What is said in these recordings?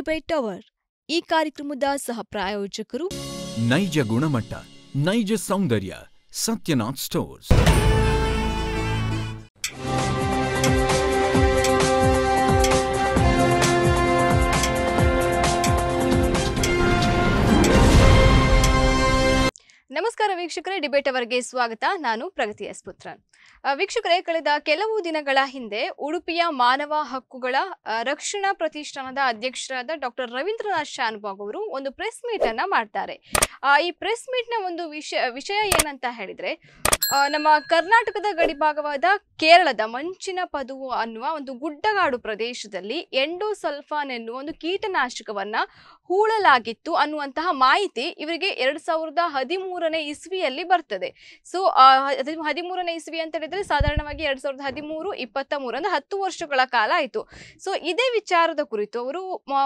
Debate tower ಈ ಕಾರ್ಯಕ್ರಮದ ಸಹ ಪ್ರಾಯೋಜಕರು ನೈಜ ಗುಣಮಟ್ಟ ನೈಜ ಸೌಂದರ್ಯ ಸತ್ಯನಾಥ್ ಸ್ಟೋರ್ಸ್ ನಮಸ್ಕಾರ ವೀಕ್ಷಕರೇ ಡಿಬೇಟ್ ಅವರಿಗೆ ಸ್ವಾಗತ ನಾನು ಪ್ರಗತಿ ಎಸ್ ಪುತ್ರನ್ ವೀಕ್ಷಕರೇ ಕಳೆದ ಕೆಲವು ದಿನಗಳ ಹಿಂದೆ ಉಡುಪಿಯ ಮಾನವ ಹಕ್ಕುಗಳ ರಕ್ಷಣಾ ಪ್ರತಿಷ್ಠಾನದ ಅಧ್ಯಕ್ಷರಾದ ಡಾಕ್ಟರ್ ರವೀಂದ್ರನಾಥ್ ಶಾನುಭಾಗ್ ಅವರು ಒಂದು ಪ್ರೆಸ್ ಮೀಟ್ ಅನ್ನ ಮಾಡ್ತಾರೆ ಈ ಪ್ರೆಸ್ ಮೀಟ್ ನ ಒಂದು ವಿಷಯ ವಿಷಯ ಏನಂತ ಹೇಳಿದ್ರೆ ನಮ್ಮ ಕರ್ನಾಟಕದ ಗಡಿಭಾಗವಾದ ಕೇರಳದ ಮಂಚಿನ ಪದುವು ಅನ್ನುವ ಒಂದು ಗುಡ್ಡಗಾಡು ಪ್ರದೇಶದಲ್ಲಿ ಎಂಡೋಸಲ್ಫಾನ್ ಎನ್ನುವ ಒಂದು ಕೀಟನಾಶಕವನ್ನ ಹೂಳಲಾಗಿತ್ತು ಅನ್ನುವಂತಹ ಮಾಹಿತಿ ಇವರಿಗೆ ಎರಡ್ ಸಾವಿರದ ಹದಿಮೂರನೇ ಇಸ್ವಿಯಲ್ಲಿ ಬರ್ತದೆ ಸೊ ಹದಿಮೂರನೇ ಇಸ್ವಿ ಅಂತ ಹೇಳಿದ್ರೆ ಸಾಧಾರಣವಾಗಿ ಎರಡ್ ಸಾವಿರದ ಹದಿಮೂರು ಇಪ್ಪತ್ತ ಮೂರು ಅಂದ್ರೆ ಹತ್ತು ವರ್ಷಗಳ ಕಾಲ ಆಯಿತು ಸೊ ಇದೇ ವಿಚಾರದ ಕುರಿತು ಅವರು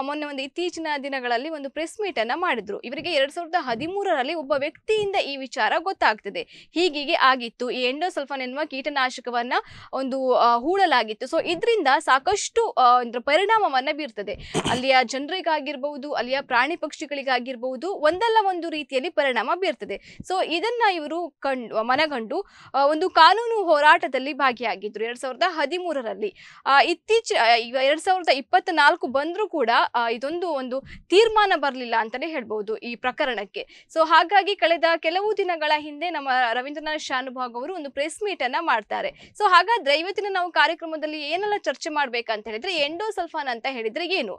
ಮೊನ್ನೆ ಒಂದು ಇತ್ತೀಚಿನ ದಿನಗಳಲ್ಲಿ ಒಂದು ಪ್ರೆಸ್ ಮೀಟ್ ಅನ್ನ ಮಾಡಿದ್ರು ಇವರಿಗೆ ಎರಡ್ ಸಾವಿರದ ಹದಿಮೂರರಲ್ಲಿ ಒಬ್ಬ ವ್ಯಕ್ತಿಯಿಂದ ಈ ವಿಚಾರ ಗೊತ್ತಾಗ್ತದೆ ಹೀಗೀಗೆ ಆಗಿತ್ತು ಈ ಎಂಡೋಸಲ್ಫನ್ ಎನ್ನುವ ಕೀಟನಾಶಕವನ್ನ ಒಂದು ಹೂಳಲಾಗಿತ್ತು ಸೊ ಇದರಿಂದ ಸಾಕಷ್ಟು ಪರಿಣಾಮವನ್ನ ಬೀರ್ತದೆ ಅಲ್ಲಿಯ ಜನರಿಗಾಗಿರ್ಬಹುದು ಪ್ರಾಣಿ ಪಕ್ಷಿಗಳಿಗಾಗಿರ್ಬಹುದು ಒಂದಲ್ಲ ಒಂದು ರೀತಿಯಲ್ಲಿ ಪರಿಣಾಮ ಬೀರ್ತದೆ ಸೊ ಇದನ್ನ ಇವರು ಮನಗಂಡು ಒಂದು ಕಾನೂನು ಹೋರಾಟದಲ್ಲಿ ಭಾಗಿಯಾಗಿದ್ರು ಎರಡ್ ಸಾವಿರದ ಹದಿಮೂರರಲ್ಲಿ ಇತ್ತೀಚೆ ಎರಡ್ ಸಾವಿರದ ಕೂಡ ಇದೊಂದು ಒಂದು ತೀರ್ಮಾನ ಬರಲಿಲ್ಲ ಅಂತಲೇ ಹೇಳ್ಬಹುದು ಈ ಪ್ರಕರಣಕ್ಕೆ ಸೊ ಹಾಗಾಗಿ ಕಳೆದ ಕೆಲವು ದಿನಗಳ ಹಿಂದೆ ನಮ್ಮ ರವೀಂದ್ರನಾಥ್ ಶಾನುಭಾಗ್ ಅವರು ಒಂದು ಪ್ರೆಸ್ ಮೀಟ್ ಅನ್ನ ಮಾಡ್ತಾರೆ ಸೊ ಹಾಗಾದ್ರೆ ಇವತ್ತಿನ ನಾವು ಕಾರ್ಯಕ್ರಮದಲ್ಲಿ ಏನೆಲ್ಲ ಚರ್ಚೆ ಮಾಡ್ಬೇಕಂತ ಹೇಳಿದ್ರೆ ಎಂಡೋಸಲ್ಫಾನ್ ಅಂತ ಹೇಳಿದ್ರೆ ಏನು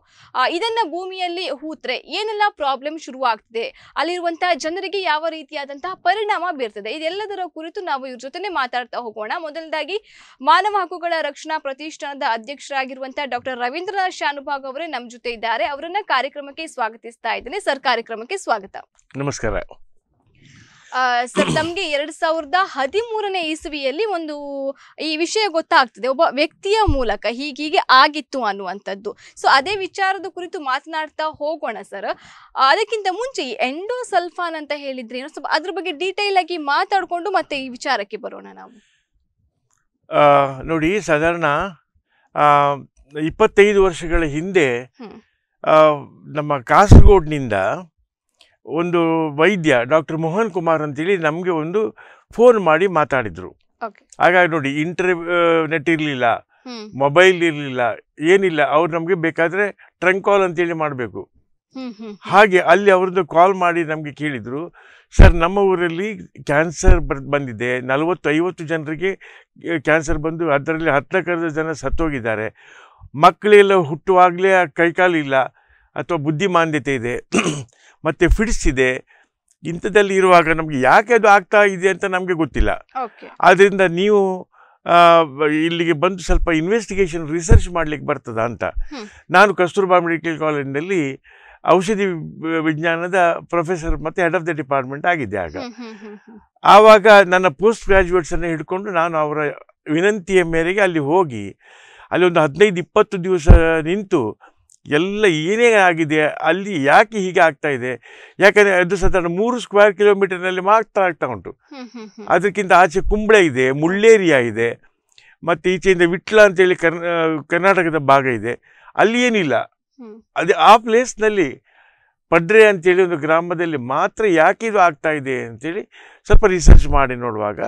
ಇದನ್ನ ಭೂಮಿಯಲ್ಲಿ ಹೂ ಕೂತ್ರೆ ಏನೆಲ್ಲ ಪ್ರಾಬ್ಲಮ್ ಶುರುವಾಗ್ತಿದೆ ಅಲ್ಲಿರುವಂತಹ ಜನರಿಗೆ ಯಾವ ರೀತಿಯಾದಂತಹ ಪರಿಣಾಮ ಬೀರ್ತದೆ ಇದೆಲ್ಲದರ ಕುರಿತು ನಾವು ಇವ್ರ ಜೊತೆನೆ ಮಾತಾಡ್ತಾ ಹೋಗೋಣ ಮೊದಲದಾಗಿ ಮಾನವ ಹಕ್ಕುಗಳ ರಕ್ಷಣಾ ಪ್ರತಿಷ್ಠಾನದ ಅಧ್ಯಕ್ಷರಾಗಿರುವಂತಹ ಡಾಕ್ಟರ್ ರವೀಂದ್ರನಾಥ್ ಶಾನುಭಾಗ್ ಅವರೇ ನಮ್ಮ ಜೊತೆ ಇದ್ದಾರೆ ಅವರನ್ನ ಕಾರ್ಯಕ್ರಮಕ್ಕೆ ಸ್ವಾಗತಿಸ್ತಾ ಇದ್ದೇನೆ ಸರ್ ಕಾರ್ಯಕ್ರಮಕ್ಕೆ ಸ್ವಾಗತ ನಮಸ್ಕಾರ ಸರ್ ತಮಗೆ ಎರಡ್ ಸಾವಿರದ ಹದಿಮೂರನೇ ಇಸುವಿಯಲ್ಲಿ ಒಂದು ಈ ವಿಷಯ ಗೊತ್ತಾಗ್ತದೆ ಒಬ್ಬ ವ್ಯಕ್ತಿಯ ಮೂಲಕ ಹೀಗೀಗೆ ಆಗಿತ್ತು ಅನ್ನುವಂಥದ್ದು ಸೊ ಅದೇ ವಿಚಾರದ ಕುರಿತು ಮಾತನಾಡ್ತಾ ಹೋಗೋಣ ಸರ್ ಅದಕ್ಕಿಂತ ಮುಂಚೆ ಈ ಎಂಡೋಸಲ್ಫಾನ್ ಅಂತ ಹೇಳಿದ್ರೆ ಏನೋ ಸ್ವಲ್ಪ ಅದ್ರ ಬಗ್ಗೆ ಡೀಟೇಲ್ ಆಗಿ ಮಾತಾಡಿಕೊಂಡು ಮತ್ತೆ ಈ ವಿಚಾರಕ್ಕೆ ಬರೋಣ ನಾವು ನೋಡಿ ಸಾಧಾರಣ ಇಪ್ಪತ್ತೈದು ವರ್ಷಗಳ ಹಿಂದೆ ನಮ್ಮ ಕಾಸರಗೋಡ್ನಿಂದ ಒಂದು ವೈದ್ಯ ಡಾಕ್ಟರ್ ಮೋಹನ್ ಕುಮಾರ್ ಅಂತೇಳಿ ನಮಗೆ ಒಂದು ಫೋನ್ ಮಾಡಿ ಮಾತಾಡಿದರು ಹಾಗಾಗಿ ನೋಡಿ ಇಂಟರ್ ನೆಟ್ ಇರಲಿಲ್ಲ ಮೊಬೈಲ್ ಇರಲಿಲ್ಲ ಏನಿಲ್ಲ ಅವ್ರು ನಮಗೆ ಬೇಕಾದರೆ ಟ್ರಂಕ್ ಕಾಲ್ ಅಂತೇಳಿ ಮಾಡಬೇಕು ಹಾಗೆ ಅಲ್ಲಿ ಅವ್ರದ್ದು ಕಾಲ್ ಮಾಡಿ ನಮಗೆ ಕೇಳಿದರು ಸರ್ ನಮ್ಮ ಊರಲ್ಲಿ ಕ್ಯಾನ್ಸರ್ ಬಂದಿದೆ ನಲವತ್ತು ಐವತ್ತು ಜನರಿಗೆ ಕ್ಯಾನ್ಸರ್ ಬಂದು ಅದರಲ್ಲಿ ಹತ್ತಕ್ಕರ್ಧ ಜನ ಸತ್ತೋಗಿದ್ದಾರೆ ಮಕ್ಕಳೆಲ್ಲ ಹುಟ್ಟುವಾಗಲೇ ಕೈಕಾಲಿಲ್ಲ ಅಥವಾ ಬುದ್ಧಿಮಾಂದ್ಯತೆ ಇದೆ ಮತ್ತು ಫಿಟ್ಸ್ ಇದೆ ಇಂಥದ್ದಲ್ಲಿ ಇರುವಾಗ ನಮಗೆ ಯಾಕೆ ಅದು ಆಗ್ತಾ ಇದೆ ಅಂತ ನಮಗೆ ಗೊತ್ತಿಲ್ಲ ಆದ್ದರಿಂದ ನೀವು ಇಲ್ಲಿಗೆ ಬಂದು ಸ್ವಲ್ಪ ಇನ್ವೆಸ್ಟಿಗೇಷನ್ ರಿಸರ್ಚ್ ಮಾಡಲಿಕ್ಕೆ ಬರ್ತದ ಅಂತ ನಾನು ಕಸ್ತೂರ್ಬಾ ಮೆಡಿಕಲ್ ಕಾಲೇಜಿನಲ್ಲಿ ಔಷಧಿ ವಿಜ್ಞಾನದ ಪ್ರೊಫೆಸರ್ ಮತ್ತು ಹೆಡ್ ಆಫ್ ದ ಡಿಪಾರ್ಟ್ಮೆಂಟ್ ಆಗಿದೆ ಆಗ ಆವಾಗ ನನ್ನ ಪೋಸ್ಟ್ ಗ್ರ್ಯಾಜುಯೇಟ್ಸನ್ನು ಹಿಡ್ಕೊಂಡು ನಾನು ಅವರ ವಿನಂತಿಯ ಮೇರೆಗೆ ಅಲ್ಲಿ ಹೋಗಿ ಅಲ್ಲಿ ಒಂದು ಹದಿನೈದು ಇಪ್ಪತ್ತು ದಿವಸ ನಿಂತು ಎಲ್ಲ ಏನೇ ಆಗಿದೆ ಅಲ್ಲಿ ಯಾಕೆ ಹೀಗೆ ಆಗ್ತಾ ಇದೆ ಯಾಕಂದರೆ ಅದು ಸಾಧಾರಣ ಮೂರು ಸ್ಕ್ವೇರ್ ಕಿಲೋಮೀಟರ್ನಲ್ಲಿ ಮಾತ್ರ ಆಗ್ತಾ ಉಂಟು ಅದಕ್ಕಿಂತ ಆಚೆ ಕುಂಬಳೆ ಇದೆ ಮುಳ್ಳೇರಿಯಾ ಇದೆ ಮತ್ತು ಈಚೆಯಿಂದ ವಿಟ್ಲ ಅಂತೇಳಿ ಕರ್ ಕರ್ನಾಟಕದ ಭಾಗ ಇದೆ ಅಲ್ಲಿ ಏನಿಲ್ಲ ಅದೇ ಆ ಪ್ಲೇಸ್ನಲ್ಲಿ ಪಡ್ರೆ ಅಂತೇಳಿ ಒಂದು ಗ್ರಾಮದಲ್ಲಿ ಮಾತ್ರ ಯಾಕೆ ಇದು ಆಗ್ತಾ ಇದೆ ಅಂತೇಳಿ ಸ್ವಲ್ಪ ರಿಸರ್ಚ್ ಮಾಡಿ ನೋಡುವಾಗ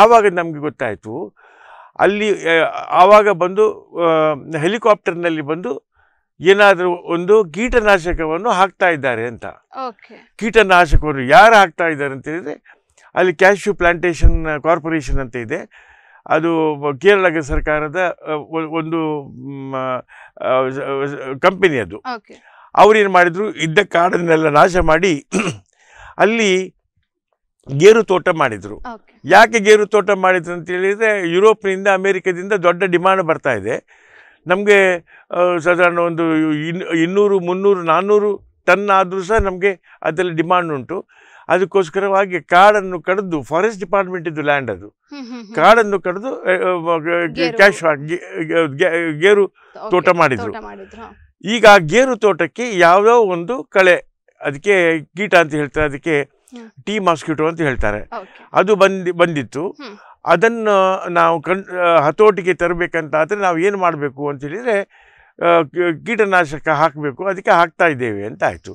ಆವಾಗ ನಮಗೆ ಗೊತ್ತಾಯಿತು ಅಲ್ಲಿ ಆವಾಗ ಬಂದು ಹೆಲಿಕಾಪ್ಟರ್ನಲ್ಲಿ ಬಂದು ಏನಾದರೂ ಒಂದು ಕೀಟನಾಶಕವನ್ನು ಹಾಕ್ತಾ ಇದ್ದಾರೆ ಅಂತ ಕೀಟನಾಶಕವನ್ನು ಯಾರು ಹಾಕ್ತಾ ಇದ್ದಾರೆ ಅಂತ ಹೇಳಿದರೆ ಅಲ್ಲಿ ಕ್ಯಾಶ್ಯೂ ಪ್ಲಾಂಟೇಶನ್ ಕಾರ್ಪೊರೇಷನ್ ಅಂತ ಇದೆ ಅದು ಕೇರಳ ಸರ್ಕಾರದ ಒಂದು ಕಂಪನಿ ಅದು ಅವರೇನು ಮಾಡಿದರು ಇದ್ದ ಕಾಡನ್ನೆಲ್ಲ ನಾಶ ಮಾಡಿ ಅಲ್ಲಿ ಗೇರು ತೋಟ ಮಾಡಿದರು ಯಾಕೆ ಗೇರು ತೋಟ ಮಾಡಿದ್ರು ಅಂತ ಯುರೋಪ್ನಿಂದ ಅಮೇರಿಕದಿಂದ ದೊಡ್ಡ ಡಿಮಾಂಡ್ ಬರ್ತಾ ಇದೆ ನಮಗೆ ಸಾಧಾರಣ ಒಂದು ಇನ್ ಇನ್ನೂರು ಮುನ್ನೂರು ನಾನ್ನೂರು ಟನ್ ಆದರೂ ಸಹ ನಮಗೆ ಅದರಲ್ಲಿ ಡಿಮಾಂಡ್ ಉಂಟು ಅದಕ್ಕೋಸ್ಕರವಾಗಿ ಕಾಡನ್ನು ಕಡಿದು ಫಾರೆಸ್ಟ್ ಡಿಪಾರ್ಟ್ಮೆಂಟ್ ಇದ್ದು ಲ್ಯಾಂಡ್ ಅದು ಕಾಡನ್ನು ಕಡಿದು ಕ್ಯಾಶ್ ಗೇರು ತೋಟ ಮಾಡಿದರು ಈಗ ಆ ಗೇರು ತೋಟಕ್ಕೆ ಯಾವುದೋ ಒಂದು ಕಳೆ ಅದಕ್ಕೆ ಕೀಟ ಅಂತ ಹೇಳ್ತಾರೆ ಅದಕ್ಕೆ ಟೀ ಮಾಸ್ಕಿಟೋ ಅಂತ ಹೇಳ್ತಾರೆ ಅದು ಬಂದಿ ಬಂದಿತ್ತು ಅದನ್ನು ನಾವು ಕಣ್ ಹತೋಟಿಗೆ ತರಬೇಕಂತ ಆದರೆ ನಾವು ಏನು ಮಾಡಬೇಕು ಅಂತ ಹೇಳಿದರೆ ಕೀಟನಾಶಕ ಹಾಕಬೇಕು ಅದಕ್ಕೆ ಹಾಕ್ತಾ ಇದ್ದೇವೆ ಅಂತ ಆಯಿತು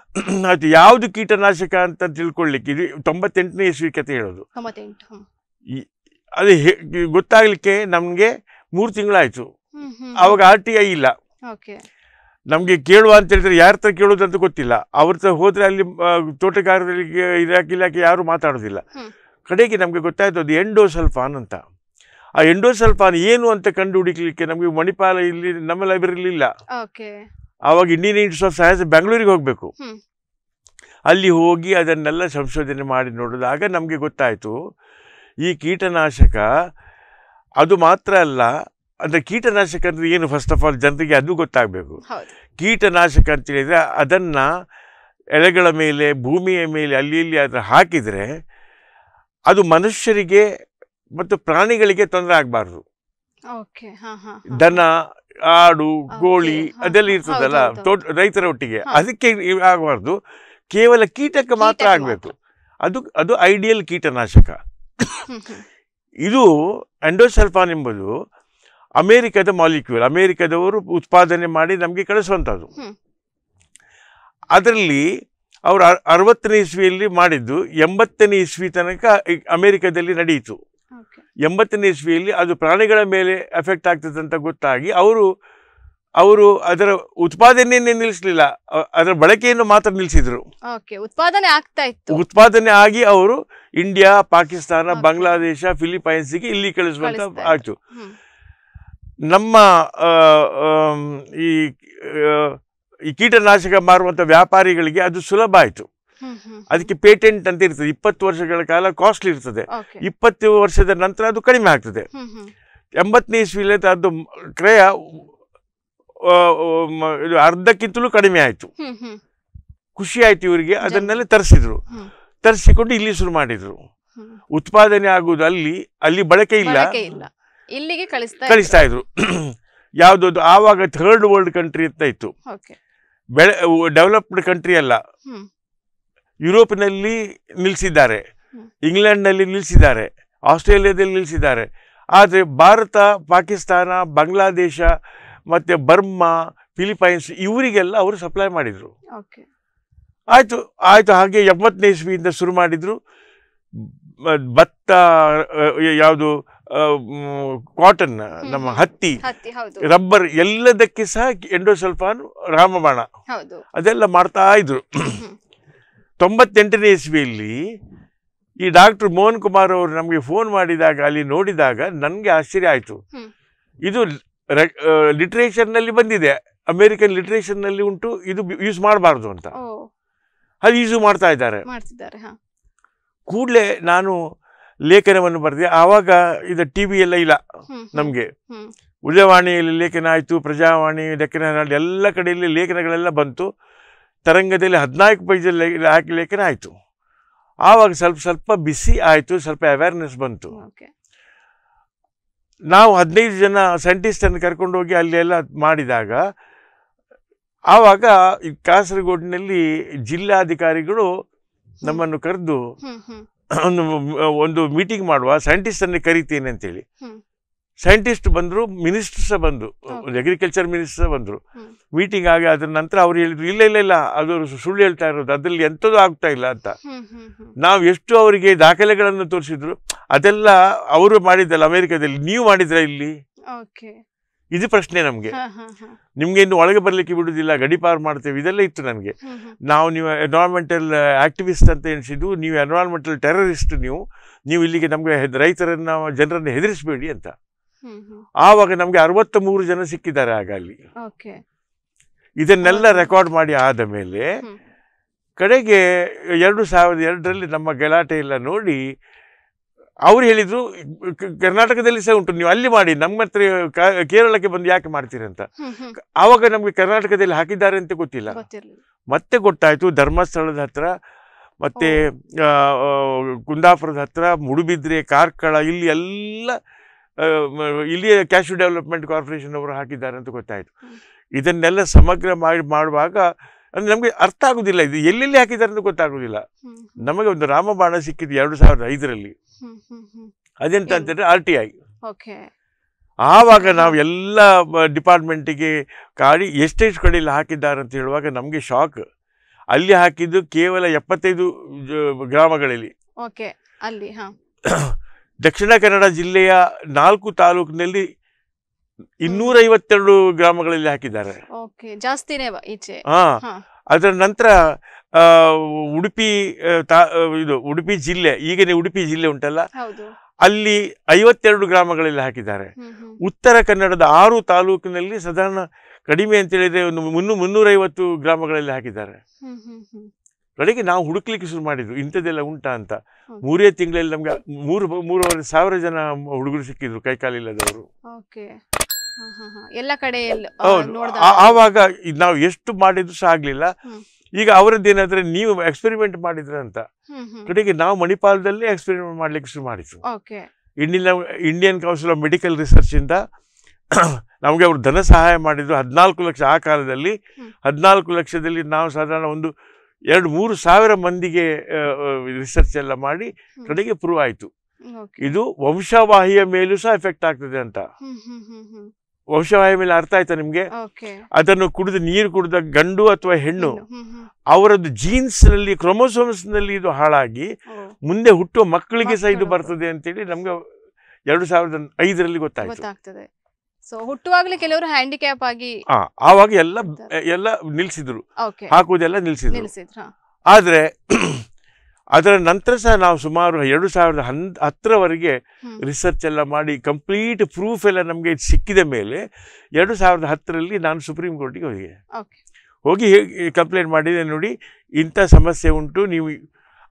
ಆಯಿತು ಯಾವುದು ಕೀಟನಾಶಕ ಅಂತ ತಿಳ್ಕೊಳ್ಳಿಕ್ಕೆ ಇದು ತೊಂಬತ್ತೆಂಟನೇ ಇಸ್ವಿ ಕತೆ ಹೇಳೋದು ಅದು ಗೊತ್ತಾಗಲಿಕ್ಕೆ ನಮಗೆ ಮೂರು ತಿಂಗಳಾಯಿತು ಅವಾಗ ಆರ್ ಟಿ ಐ ಇಲ್ಲ ನಮಗೆ ಕೇಳುವ ಅಂತ ಹೇಳಿದ್ರೆ ಯಾರ ಹತ್ರ ಕೇಳೋದಂತ ಗೊತ್ತಿಲ್ಲ ಅವ್ರ ಹತ್ರ ಹೋದರೆ ಅಲ್ಲಿ ತೋಟಗಾರರಿಗೆ ಇಲಾಖೆ ಇಲಾಖೆ ಮಾತಾಡೋದಿಲ್ಲ ಕಡೆಗೆ ನಮಗೆ ಗೊತ್ತಾಯಿತು ಅದು ಎಂಡೋಸಲ್ಫಾನ್ ಅಂತ ಆ ಎಂಡೋಸಲ್ಫಾನ್ ಏನು ಅಂತ ಕಂಡು ಹುಡುಕ್ಲಿಕ್ಕೆ ನಮಗೆ ಮಣಿಪಾಲ ಇಲ್ಲಿ ನಮ್ಮ ಲೈಬ್ರರಿ ಇಲ್ಲ ಆವಾಗ ಇಂಡಿಯನ್ ಇನ್ಸ್ಟಿಟ್ಯೂಟ್ ಆಫ್ ಸೈನ್ಸ್ ಬೆಂಗಳೂರಿಗೆ ಹೋಗಬೇಕು ಅಲ್ಲಿ ಹೋಗಿ ಅದನ್ನೆಲ್ಲ ಸಂಶೋಧನೆ ಮಾಡಿ ನೋಡಿದಾಗ ನಮಗೆ ಗೊತ್ತಾಯಿತು ಈ ಕೀಟನಾಶಕ ಅದು ಮಾತ್ರ ಅಲ್ಲ ಅಂದರೆ ಕೀಟನಾಶಕ ಅಂದರೆ ಏನು ಫಸ್ಟ್ ಆಫ್ ಆಲ್ ಜನರಿಗೆ ಅದು ಗೊತ್ತಾಗಬೇಕು ಕೀಟನಾಶಕ ಅಂತೇಳಿದರೆ ಅದನ್ನು ಎಲೆಗಳ ಮೇಲೆ ಭೂಮಿಯ ಮೇಲೆ ಅಲ್ಲಿ ಇಲ್ಲಿ ಅದನ್ನು ಹಾಕಿದರೆ ಅದು ಮನುಷ್ಯರಿಗೆ ಮತ್ತು ಪ್ರಾಣಿಗಳಿಗೆ ತೊಂದರೆ ಆಗಬಾರ್ದು ದನ ಆಡು ಗೋಳಿ ಅದೆಲ್ಲ ಇರ್ತದಲ್ಲ ತೋಟ ರೈತರ ಒಟ್ಟಿಗೆ ಅದಕ್ಕೆ ಆಗಬಾರ್ದು ಕೇವಲ ಕೀಟಕ್ಕೆ ಮಾತ್ರ ಆಗಬೇಕು ಅದು ಅದು ಐಡಿಯಲ್ ಕೀಟನಾಶಕ ಇದು ಎಂಡೋಸಲ್ಫಾನ್ ಎಂಬುದು ಅಮೇರಿಕದ ಮಾಲಿಕ್ಯೂಲ್ ಅಮೇರಿಕದವರು ಉತ್ಪಾದನೆ ಮಾಡಿ ನಮಗೆ ಕಳಿಸುವಂಥದ್ದು ಅದರಲ್ಲಿ ಅವರು ಅರವತ್ತನೇ ಇಸ್ವಿಯಲ್ಲಿ ಮಾಡಿದ್ದು ಎಂಬತ್ತನೇ ಇಸ್ವಿ ತನಕ ಅಮೆರಿಕದಲ್ಲಿ ನಡೆಯಿತು ಎಂಬತ್ತನೇ ಇಸ್ವಿಯಲ್ಲಿ ಅದು ಪ್ರಾಣಿಗಳ ಮೇಲೆ ಎಫೆಕ್ಟ್ ಆಗ್ತದೆ ಅಂತ ಗೊತ್ತಾಗಿ ಅವರು ಅವರು ಅದರ ಉತ್ಪಾದನೆಯನ್ನೇ ನಿಲ್ಲಿಸಲಿಲ್ಲ ಅದರ ಬಳಕೆಯನ್ನು ಮಾತ್ರ ನಿಲ್ಲಿಸಿದರು ಉತ್ಪಾದನೆ ಆಗ್ತಾ ಇತ್ತು ಉತ್ಪಾದನೆ ಆಗಿ ಅವರು ಇಂಡಿಯಾ ಪಾಕಿಸ್ತಾನ ಬಾಂಗ್ಲಾದೇಶ ಫಿಲಿಪೈನ್ಸ್ಗೆ ಇಲ್ಲಿ ಕಳಿಸುವಂತ ಆಯಿತು ನಮ್ಮ ಈ ಈ ಕೀಟನಾಶಕ ಮಾರುವಂಥ ವ್ಯಾಪಾರಿಗಳಿಗೆ ಅದು ಸುಲಭ ಆಯಿತು ಅದಕ್ಕೆ ಪೇಟೆಂಟ್ ಅಂತ ಇರ್ತದೆ ಇಪ್ಪತ್ತು ವರ್ಷಗಳ ಕಾಲ ಕಾಸ್ಟ್ಲಿ ಇರ್ತದೆ ಇಪ್ಪತ್ತು ವರ್ಷದ ನಂತರ ಅದು ಕಡಿಮೆ ಆಗ್ತದೆ ಎಂಬತ್ತನೇ ಇಸ್ವಿಲಿ ಅದು ಕ್ರಯ ಅರ್ಧಕ್ಕಿಂತಲೂ ಕಡಿಮೆ ಆಯಿತು ಖುಷಿ ಆಯಿತು ಇವರಿಗೆ ಅದನ್ನೆಲ್ಲ ತರಿಸಿದ್ರು ತರಿಸಿಕೊಂಡು ಇಲ್ಲಿ ಶುರು ಮಾಡಿದ್ರು ಉತ್ಪಾದನೆ ಆಗುವುದು ಅಲ್ಲಿ ಅಲ್ಲಿ ಬಳಕೆ ಇಲ್ಲ ಇಲ್ಲಿಗೆ ಕಳಿಸ್ತಾ ಇದ್ರು ಯಾವ್ದು ಆವಾಗ ಥರ್ಡ್ ವರ್ಲ್ಡ್ ಕಂಟ್ರಿ ಅಂತ ಇತ್ತು ಬೆಳೆ ಡೆವಲಪ್ಡ್ ಕಂಟ್ರಿ ಅಲ್ಲ ಯುರೋಪ್ನಲ್ಲಿ ನಿಲ್ಲಿಸಿದ್ದಾರೆ ಇಂಗ್ಲೆಂಡ್ನಲ್ಲಿ ನಿಲ್ಲಿಸಿದ್ದಾರೆ ಆಸ್ಟ್ರೇಲಿಯಾದಲ್ಲಿ ನಿಲ್ಲಿಸಿದ್ದಾರೆ ಆದರೆ ಭಾರತ ಪಾಕಿಸ್ತಾನ ಬಾಂಗ್ಲಾದೇಶ ಮತ್ತು ಬರ್ಮಾ ಫಿಲಿಪೈನ್ಸ್ ಇವರಿಗೆಲ್ಲ ಅವರು ಸಪ್ಲೈ ಮಾಡಿದರು ಆಯಿತು ಆಯಿತು ಹಾಗೆ ಎಂಬತ್ತನೇ ಇಸ್ವಿಯಿಂದ ಶುರು ಮಾಡಿದರು ಭತ್ತ ಯಾವುದು ಕಾಟನ್ ನಮ್ಮ ಹತ್ತಿ ರಬ್ಬರ್ ಎಲ್ಲದಕ್ಕೆ ಸಹ ಎಂಡೋಸಲ್ಫಾನ್ ರಾಮಬಾಣ ಅದೆಲ್ಲ ಮಾಡ್ತಾ ಇದ್ರು ತೊಂಬತ್ತೆಂಟನೇ ಇಸ್ವಿಯಲ್ಲಿ ಈ ಡಾಕ್ಟರ್ ಮೋಹನ್ ಕುಮಾರ್ ಅವರು ನಮಗೆ ಫೋನ್ ಮಾಡಿದಾಗ ಅಲ್ಲಿ ನೋಡಿದಾಗ ನನಗೆ ಆಶ್ಚರ್ಯ ಆಯಿತು ಇದು ಲಿಟ್ರೇಚರ್ನಲ್ಲಿ ಬಂದಿದೆ ಅಮೇರಿಕನ್ ಲಿಟ್ರೇಚರ್ನಲ್ಲಿ ಉಂಟು ಇದು ಯೂಸ್ ಮಾಡಬಾರ್ದು ಅಂತ ಅದು ಯೂಸ್ ಮಾಡ್ತಾ ಇದ್ದಾರೆ ಕೂಡಲೇ ನಾನು ಲೇಖನವನ್ನು ಬರೆದಿ ಆವಾಗ ಇದು ಟಿ ವಿ ಎಲ್ಲ ಇಲ್ಲ ನಮಗೆ ಉದಯವಾಣಿಯಲ್ಲಿ ಲೇಖನ ಆಯಿತು ಪ್ರಜಾವಾಣಿ ಲೆಕ್ಕನಾಡು ಎಲ್ಲ ಕಡೆಯಲ್ಲಿ ಲೇಖನಗಳೆಲ್ಲ ಬಂತು ತರಂಗದಲ್ಲಿ ಹದಿನಾಲ್ಕು ಪೈಜಲ್ಲಿ ಹಾಕಿ ಲೇಖನ ಆಯಿತು ಆವಾಗ ಸ್ವಲ್ಪ ಸ್ವಲ್ಪ ಬಿಸಿ ಆಯಿತು ಸ್ವಲ್ಪ ಅವೇರ್ನೆಸ್ ಬಂತು ನಾವು ಹದಿನೈದು ಜನ ಸೈಂಟಿಸ್ಟನ್ನು ಅಲ್ಲಿ ಎಲ್ಲ ಮಾಡಿದಾಗ ಆವಾಗ ಕಾಸರಗೋಡಿನಲ್ಲಿ ಜಿಲ್ಲಾಧಿಕಾರಿಗಳು ನಮ್ಮನ್ನು ಕರೆದು ಒಂದು ಒಂದು ಮೀಟಿಂಗ್ ಮಾಡುವ ಸೈಂಟಿಸ್ಟ್ ಕರೀತೀನಿ ಅಂತ ಅಂತೇಳಿ ಸೈಂಟಿಸ್ಟ್ ಬಂದ್ರು ಮಿನಿಸ್ಟರ್ ಸಹ ಬಂದರು ಅಗ್ರಿಕಲ್ಚರ್ ಮಿನಿಸ್ಟರ್ ಬಂದ್ರು ಮೀಟಿಂಗ್ ಆಗಿ ಅದ್ರ ನಂತರ ಅವ್ರು ಹೇಳಿದ್ರು ಇಲ್ಲ ಇಲ್ಲ ಇಲ್ಲ ಅದು ಸುಳ್ಳು ಹೇಳ್ತಾ ಇರೋದು ಅದರಲ್ಲಿ ಎಂಥದ್ದು ಆಗ್ತಾ ಇಲ್ಲ ಅಂತ ನಾವು ಎಷ್ಟು ಅವರಿಗೆ ದಾಖಲೆಗಳನ್ನು ತೋರಿಸಿದ್ರು ಅದೆಲ್ಲ ಅವರು ಮಾಡಿದ್ದಲ್ಲ ಅಮೆರಿಕದಲ್ಲಿ ನೀವು ಮಾಡಿದ್ರ ಇಲ್ಲಿ ಇದು ಪ್ರಶ್ನೆ ನಮಗೆ ನಿಮ್ಗೆ ಇನ್ನು ಒಳಗೆ ಬರಲಿಕ್ಕೆ ಬಿಡುವುದಿಲ್ಲ ಗಡಿಪಾರು ಮಾಡ್ತೇವೆ ಇದೆಲ್ಲ ಇತ್ತು ನನಗೆ ನಾವು ನೀವು ಎನ್ವೈರ್ಮೆಂಟಲ್ ಆಕ್ಟಿವಿಸ್ಟ್ ಅಂತ ಎನಿಸಿದ್ದು ನೀವು ಎನ್ವೈರ್ಮೆಂಟಲ್ ಟೆರರಿಸ್ಟ್ ನೀವು ನೀವು ಇಲ್ಲಿಗೆ ನಮಗೆ ರೈತರನ್ನ ಜನರನ್ನು ಹೆದರಿಸಬೇಡಿ ಅಂತ ಆವಾಗ ನಮಗೆ ಅರವತ್ತ ಮೂರು ಜನ ಸಿಕ್ಕಿದ್ದಾರೆ ಆಗ ಅಲ್ಲಿ ಇದನ್ನೆಲ್ಲ ರೆಕಾರ್ಡ್ ಮಾಡಿ ಆದ ಮೇಲೆ ಕಡೆಗೆ ಎರಡು ಸಾವಿರದ ಎರಡರಲ್ಲಿ ನಮ್ಮ ಗಲಾಟೆ ಎಲ್ಲ ನೋಡಿ ಅವ್ರು ಹೇಳಿದ್ರು ಕರ್ನಾಟಕದಲ್ಲಿ ಸಹ ಉಂಟು ನೀವು ಅಲ್ಲಿ ಮಾಡಿ ನಮ್ಮ ಹತ್ರ ಕೇರಳಕ್ಕೆ ಬಂದು ಯಾಕೆ ಮಾಡ್ತೀರಿ ಅಂತ ಆವಾಗ ನಮಗೆ ಕರ್ನಾಟಕದಲ್ಲಿ ಹಾಕಿದ್ದಾರೆ ಅಂತ ಗೊತ್ತಿಲ್ಲ ಮತ್ತೆ ಗೊತ್ತಾಯ್ತು ಧರ್ಮಸ್ಥಳದ ಹತ್ರ ಮತ್ತೆ ಕುಂದಾಪುರದ ಹತ್ರ ಮುಡುಬಿದ್ರೆ ಕಾರ್ಕಳ ಇಲ್ಲಿ ಎಲ್ಲ ಇಲ್ಲಿಯ ಕ್ಯಾಶು ಡೆವಲಪ್ಮೆಂಟ್ ಕಾರ್ಪೊರೇಷನ್ ಅವರು ಹಾಕಿದ್ದಾರೆ ಅಂತ ಗೊತ್ತಾಯಿತು ಇದನ್ನೆಲ್ಲ ಸಮಗ್ರ ಮಾಡಿ ಮಾಡುವಾಗ ಅಂದರೆ ನಮಗೆ ಅರ್ಥ ಆಗುದಿಲ್ಲ ಇದು ಎಲ್ಲೆಲ್ಲಿ ಹಾಕಿದ್ದಾರೆ ಅಂತ ಗೊತ್ತಾಗೋದಿಲ್ಲ ನಮಗೆ ಒಂದು ರಾಮಬಾಣ ಸಿಕ್ಕಿದ್ದು ಎರಡು ಸಾವಿರದ ಐದರಲ್ಲಿ ಅದೆಂತ ಅಂತಂದರೆ ಆರ್ ಟಿ ಐ ಆವಾಗ ನಾವು ಎಲ್ಲ ಡಿಪಾರ್ಟ್ಮೆಂಟಿಗೆ ಕಾಡಿ ಎಷ್ಟೆಷ್ಟು ಕಡೆಯಲ್ಲಿ ಹಾಕಿದ್ದಾರೆ ಅಂತ ಹೇಳುವಾಗ ನಮಗೆ ಶಾಕ್ ಅಲ್ಲಿ ಹಾಕಿದ್ದು ಕೇವಲ ಎಪ್ಪತ್ತೈದು ಗ್ರಾಮಗಳಲ್ಲಿ ದಕ್ಷಿಣ ಕನ್ನಡ ಜಿಲ್ಲೆಯ ನಾಲ್ಕು ತಾಲೂಕಿನಲ್ಲಿ ಇನ್ನೂರ ಐವತ್ತೆರಡು ಗ್ರಾಮಗಳಲ್ಲಿ ಹಾಕಿದ್ದಾರೆ ಹಾ ಅದರ ನಂತರ ಉಡುಪಿ ಇದು ಉಡುಪಿ ಜಿಲ್ಲೆ ಈಗಿನ ಉಡುಪಿ ಜಿಲ್ಲೆ ಉಂಟಲ್ಲ ಅಲ್ಲಿ ಐವತ್ತೆರಡು ಗ್ರಾಮಗಳಲ್ಲಿ ಹಾಕಿದ್ದಾರೆ ಉತ್ತರ ಕನ್ನಡದ ಆರು ತಾಲೂಕಿನಲ್ಲಿ ಸಾಧಾರಣ ಕಡಿಮೆ ಅಂತ ಹೇಳಿದ್ರೆ ಒಂದು ಮುನ್ನೂ ಮುನ್ನೂರೈವತ್ತು ಗ್ರಾಮಗಳಲ್ಲಿ ಹಾಕಿದ್ದಾರೆ ಕಡೆಗೆ ನಾವು ಹುಡುಕ್ಲಿಕ್ಕೆ ಶುರು ಮಾಡಿದ್ರು ಇಂಥದ್ದೆಲ್ಲ ಉಂಟಾ ಅಂತ ಮೂರೇ ತಿಂಗಳಲ್ಲಿ ನಮ್ಗೆ ಮೂರು ಮೂರುವರೆ ಸಾವಿರ ಜನ ಹುಡುಗರು ಸಿಕ್ಕಿದ್ರು ಕೈಕಾಲಿಲ್ಲದವರು ಎಲ್ಲ ಕಡೆ ಆವಾಗ ನಾವು ಎಷ್ಟು ಮಾಡಿದ್ರು ಸಹ ಆಗ್ಲಿಲ್ಲ ಈಗ ಏನಾದ್ರೆ ನೀವು ಎಕ್ಸ್ಪೆರಿಮೆಂಟ್ ಮಾಡಿದ್ರೆ ಅಂತ ಕಡೆಗೆ ನಾವು ಮಣಿಪಾಲದಲ್ಲಿ ಎಕ್ಸ್ಪೆರಿಮೆಂಟ್ ಮಾಡ್ಲಿಕ್ಕೆ ಶುರು ಮಾಡಿದ್ರು Indian Indian Council of Medical Research ಇಂದ ನಮಗೆ ಅವರು ಧನ ಸಹಾಯ ಮಾಡಿದ್ರು ಹದಿನಾಲ್ಕು ಲಕ್ಷ ಆ ಕಾಲದಲ್ಲಿ ಹದಿನಾಲ್ಕು ಲಕ್ಷದಲ್ಲಿ ನಾವು ಸಾಧಾರಣ ಒಂದು ಎರಡು ಮೂರು ಸಾವಿರ ಮಂದಿಗೆ ರಿಸರ್ಚ್ ಎಲ್ಲ ಮಾಡಿ ಕಡೆಗೆ ಪ್ರೂವ್ ಆಯಿತು ಇದು ವಂಶವಾಹಿಯ ಮೇಲೂ ಸಹ ಎಫೆಕ್ಟ್ ಆಗ್ತದೆ ಅಂತ ವಂಶವಾಹಿ ಮೇಲೆ ಅರ್ಥ ಆಯ್ತಾ ನಿಮಗೆ ಅದನ್ನು ಕುಡಿದು ನೀರು ಕುಡಿದ ಗಂಡು ಅಥವಾ ಹೆಣ್ಣು ಅವರದ್ದು ಜೀನ್ಸ್ ನಲ್ಲಿ ಕ್ರೊಮೋಸೋಮ್ಸ್ ನಲ್ಲಿ ಇದು ಹಾಳಾಗಿ ಮುಂದೆ ಹುಟ್ಟುವ ಮಕ್ಕಳಿಗೆ ಸಹ ಇದು ಬರ್ತದೆ ಅಂತೇಳಿ ನಮ್ಗೆ ಎರಡು ಸಾವಿರದ ಐದರಲ್ಲಿ ಗೊತ್ತಾಯ್ತು ಕೆಲವರು ಹ್ಯಾಂಡಿಕ್ಯಾಪ್ ಆಗಿ ಆವಾಗ ಎಲ್ಲ ಎಲ್ಲ ನಿಲ್ಸಿದ್ರು ಹಾಕುವುದೆಲ್ಲ ನಿಲ್ಸಿದ್ರು ಆದ್ರೆ ಅದರ ನಂತರ ಸಹ ನಾವು ಸುಮಾರು ಎರಡು ಸಾವಿರದ ಹನ್ ಹತ್ತರವರೆಗೆ ರಿಸರ್ಚ್ ಎಲ್ಲ ಮಾಡಿ ಕಂಪ್ಲೀಟ್ ಪ್ರೂಫ್ ಎಲ್ಲ ನಮಗೆ ಸಿಕ್ಕಿದ ಮೇಲೆ ಎರಡು ಸಾವಿರದ ಹತ್ತರಲ್ಲಿ ನಾನು ಸುಪ್ರೀಂ ಕೋರ್ಟಿಗೆ ಹೋಗಿ ಹೋಗಿ ಕಂಪ್ಲೇಂಟ್ ಮಾಡಿದೆ ನೋಡಿ ಇಂಥ ಸಮಸ್ಯೆ ಉಂಟು ನೀವು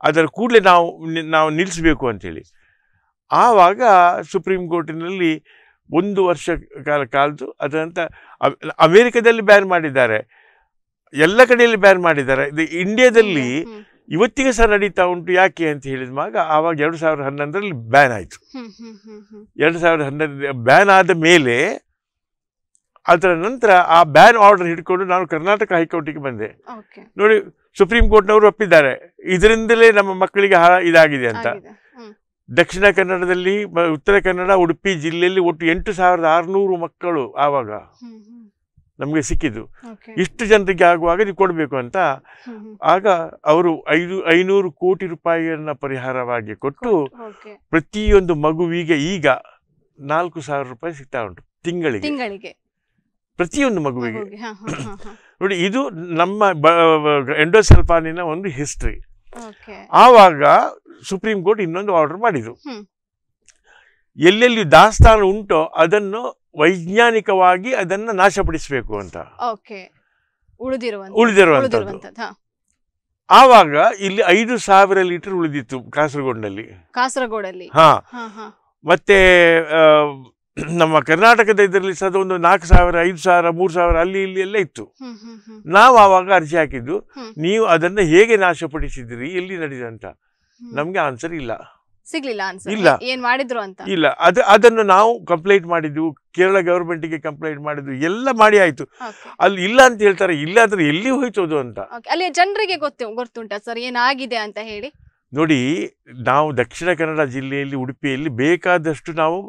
ಅದರ ಕೂಡಲೇ ನಾವು ನಾವು ನಿಲ್ಲಿಸಬೇಕು ಅಂಥೇಳಿ ಆವಾಗ ಸುಪ್ರೀಂ ಕೋರ್ಟಿನಲ್ಲಿ ಒಂದು ವರ್ಷ ಕಾಲ ಕಾಲದು ಅದರಂಥ ಅಮೇರಿಕಾದಲ್ಲಿ ಬ್ಯಾನ್ ಮಾಡಿದ್ದಾರೆ ಎಲ್ಲ ಕಡೆಯಲ್ಲಿ ಬ್ಯಾನ್ ಮಾಡಿದ್ದಾರೆ ಇದು ಇಂಡಿಯಾದಲ್ಲಿ ಇವತ್ತಿಗೆ ಸಹ ನಡೀತಾ ಉಂಟು ಯಾಕೆ ಅಂತ ಹೇಳಿದ ಆವಾಗ ಎರಡು ಸಾವಿರದ ಹನ್ನೊಂದರಲ್ಲಿ ಬ್ಯಾನ್ ಆಯಿತು ಎರಡು ಸಾವಿರದ ಹನ್ನೊಂದು ಬ್ಯಾನ್ ಆದ ಮೇಲೆ ಅದರ ನಂತರ ಆ ಬ್ಯಾನ್ ಆರ್ಡರ್ ಹಿಡ್ಕೊಂಡು ನಾನು ಕರ್ನಾಟಕ ಹೈಕೋರ್ಟಿಗೆ ಬಂದೆ ನೋಡಿ ಸುಪ್ರೀಂ ಕೋರ್ಟ್ನವರು ಒಪ್ಪಿದ್ದಾರೆ ಇದರಿಂದಲೇ ನಮ್ಮ ಮಕ್ಕಳಿಗೆ ಇದಾಗಿದೆ ಅಂತ ದಕ್ಷಿಣ ಕನ್ನಡದಲ್ಲಿ ಉತ್ತರ ಕನ್ನಡ ಉಡುಪಿ ಜಿಲ್ಲೆಯಲ್ಲಿ ಒಟ್ಟು ಎಂಟು ಸಾವಿರದ ಆರುನೂರು ಮಕ್ಕಳು ಆವಾಗ ನಮಗೆ ಸಿಕ್ಕಿದ್ದು ಇಷ್ಟು ಜನರಿಗೆ ಆಗುವಾಗ ನೀವು ಕೊಡಬೇಕು ಅಂತ ಆಗ ಅವರು ಐದು ಐನೂರು ಕೋಟಿ ರೂಪಾಯಿಯನ್ನ ಪರಿಹಾರವಾಗಿ ಕೊಟ್ಟು ಪ್ರತಿಯೊಂದು ಮಗುವಿಗೆ ಈಗ ನಾಲ್ಕು ಸಾವಿರ ರೂಪಾಯಿ ಸಿಗ್ತಾ ಉಂಟು ತಿಂಗಳಿಗೆ ಪ್ರತಿಯೊಂದು ಮಗುವಿಗೆ ನೋಡಿ ಇದು ನಮ್ಮ ಎಂಡೋಸೆಲ್ಪಾನಿನ ಒಂದು ಹಿಸ್ಟ್ರಿ ಆವಾಗ ಸುಪ್ರೀಂ ಕೋರ್ಟ್ ಇನ್ನೊಂದು ಆರ್ಡರ್ ಮಾಡಿದ್ರು ಎಲ್ಲೆಲ್ಲಿ ದಾಸ್ತಾನು ಉಂಟೋ ಅದನ್ನು ವೈಜ್ಞಾನಿಕವಾಗಿ ಅದನ್ನ ನಾಶಪಡಿಸಬೇಕು ಅಂತ ಓಕೆ ಉಳಿದಿರುವಂತದ್ದು ಆವಾಗ ಇಲ್ಲಿ ಐದು ಸಾವಿರ ಲೀಟರ್ ಉಳಿದಿತ್ತು ಕಾಸರಗೋಡ್ನಲ್ಲಿ ಕಾಸರಗೋಡಲ್ಲಿ ಹಾ ಮತ್ತೆ ನಮ್ಮ ಕರ್ನಾಟಕದ ಇದರಲ್ಲಿ ಸದ ಒಂದು ನಾಲ್ಕು ಸಾವಿರ ಐದು ಸಾವಿರ ಮೂರು ಸಾವಿರ ಅಲ್ಲಿ ಇಲ್ಲಿ ಎಲ್ಲ ಇತ್ತು ನಾವು ಆವಾಗ ಅರ್ಜಿ ಹಾಕಿದ್ದು ನೀವು ಅದನ್ನ ಹೇಗೆ ನಾಶಪಡಿಸಿದ್ರಿ ಎಲ್ಲಿ ನಡೆದಂತ ನಮಗೆ ಆನ್ಸರ್ ಇಲ್ಲ ಸಿಗ್ಲಿಲ್ಲ ಇಲ್ಲ ಏನ್ ಮಾಡಿದ್ರು ಅಂತ ಇಲ್ಲ ಅದು ಅದನ್ನು ನಾವು ಕಂಪ್ಲೇಂಟ್ ಮಾಡಿದ್ವಿ ಕೇರಳ ಗೆ ಕಂಪ್ಲೇಂಟ್ ಮಾಡಿದ್ವಿ ಎಲ್ಲ ಮಾಡಿ ಆಯ್ತು ಅಲ್ಲಿ ಇಲ್ಲ ಅಂತ ಹೇಳ್ತಾರೆ ಇಲ್ಲ ಆದ್ರೆ ಎಲ್ಲಿ ಹೋಯ್ತದು ಅಂತ ಅಲ್ಲಿ ಜನರಿಗೆ ಗೊತ್ತು ಗೊತ್ತುಂಟ ಸರ್ ಏನಾಗಿದೆ ಅಂತ ಹೇಳಿ ನೋಡಿ ನಾವು ದಕ್ಷಿಣ ಕನ್ನಡ ಜಿಲ್ಲೆಯಲ್ಲಿ ಉಡುಪಿಯಲ್ಲಿ ಬೇಕಾದಷ್ಟು ನಾವು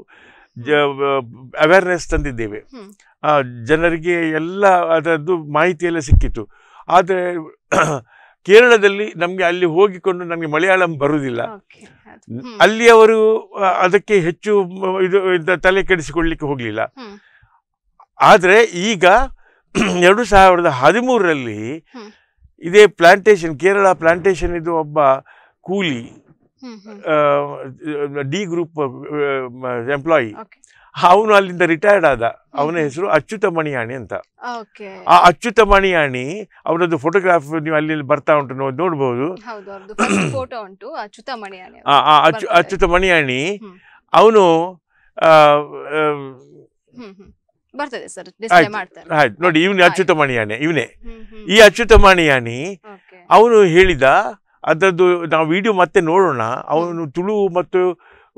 ಅವೇರ್ನೆಸ್ ತಂದಿದ್ದೇವೆ ಜನರಿಗೆ ಎಲ್ಲ ಅದರದ್ದು ಮಾಹಿತಿ ಎಲ್ಲ ಸಿಕ್ಕಿತ್ತು ಆದರೆ ಕೇರಳದಲ್ಲಿ ನಮಗೆ ಅಲ್ಲಿ ಹೋಗಿಕೊಂಡು ನಮಗೆ ಮಲಯಾಳಂ ಬರುವುದಿಲ್ಲ ಅಲ್ಲಿ ಅವರು ಅದಕ್ಕೆ ಹೆಚ್ಚು ಇದು ತಲೆ ಕೆಡಿಸಿಕೊಳ್ಳಲಿಕ್ಕೆ ಹೋಗಲಿಲ್ಲ ಆದರೆ ಈಗ ಎರಡು ಸಾವಿರದ ಹದಿಮೂರರಲ್ಲಿ ಇದೇ ಪ್ಲಾಂಟೇಶನ್ ಕೇರಳ ಪ್ಲಾಂಟೇಶನ್ ಇದು ಒಬ್ಬ ಕೂಲಿ ಡಿ ಗ್ರೂಪ್ ಎಂಪ್ಲಾಯಿ ಅವನು ಅಲ್ಲಿಂದ ರಿಟೈರ್ಡ್ ಆದ ಅವನ ಹೆಸರು ಅಚ್ಯುತ ಮಣಿಯಾಣಿ ಅಂತ ಆ ಅಚ್ಯುತ ಮಣಿಯಾಣಿ ಅವನದ್ದು ಫೋಟೋಗ್ರಾಫ್ ನೀವು ಅಲ್ಲಿ ಬರ್ತಾ ಉಂಟು ನೋಡಬಹುದು ಅಚ್ಯುತ ಮಣಿಯಾಣಿ ಅವನು ಆಯ್ತು ನೋಡಿ ಇವನೇ ಅಚ್ಯುತ ಮಣಿಯಾಣಿ ಇವನೇ ಈ ಅಚ್ಯುತ ಮಣಿಯಾಣಿ ಅವನು ಹೇಳಿದ ಅದರದ್ದು ನಾವು ವಿಡಿಯೋ ಮತ್ತೆ ನೋಡೋಣ ಅವನು ತುಳು ಮತ್ತು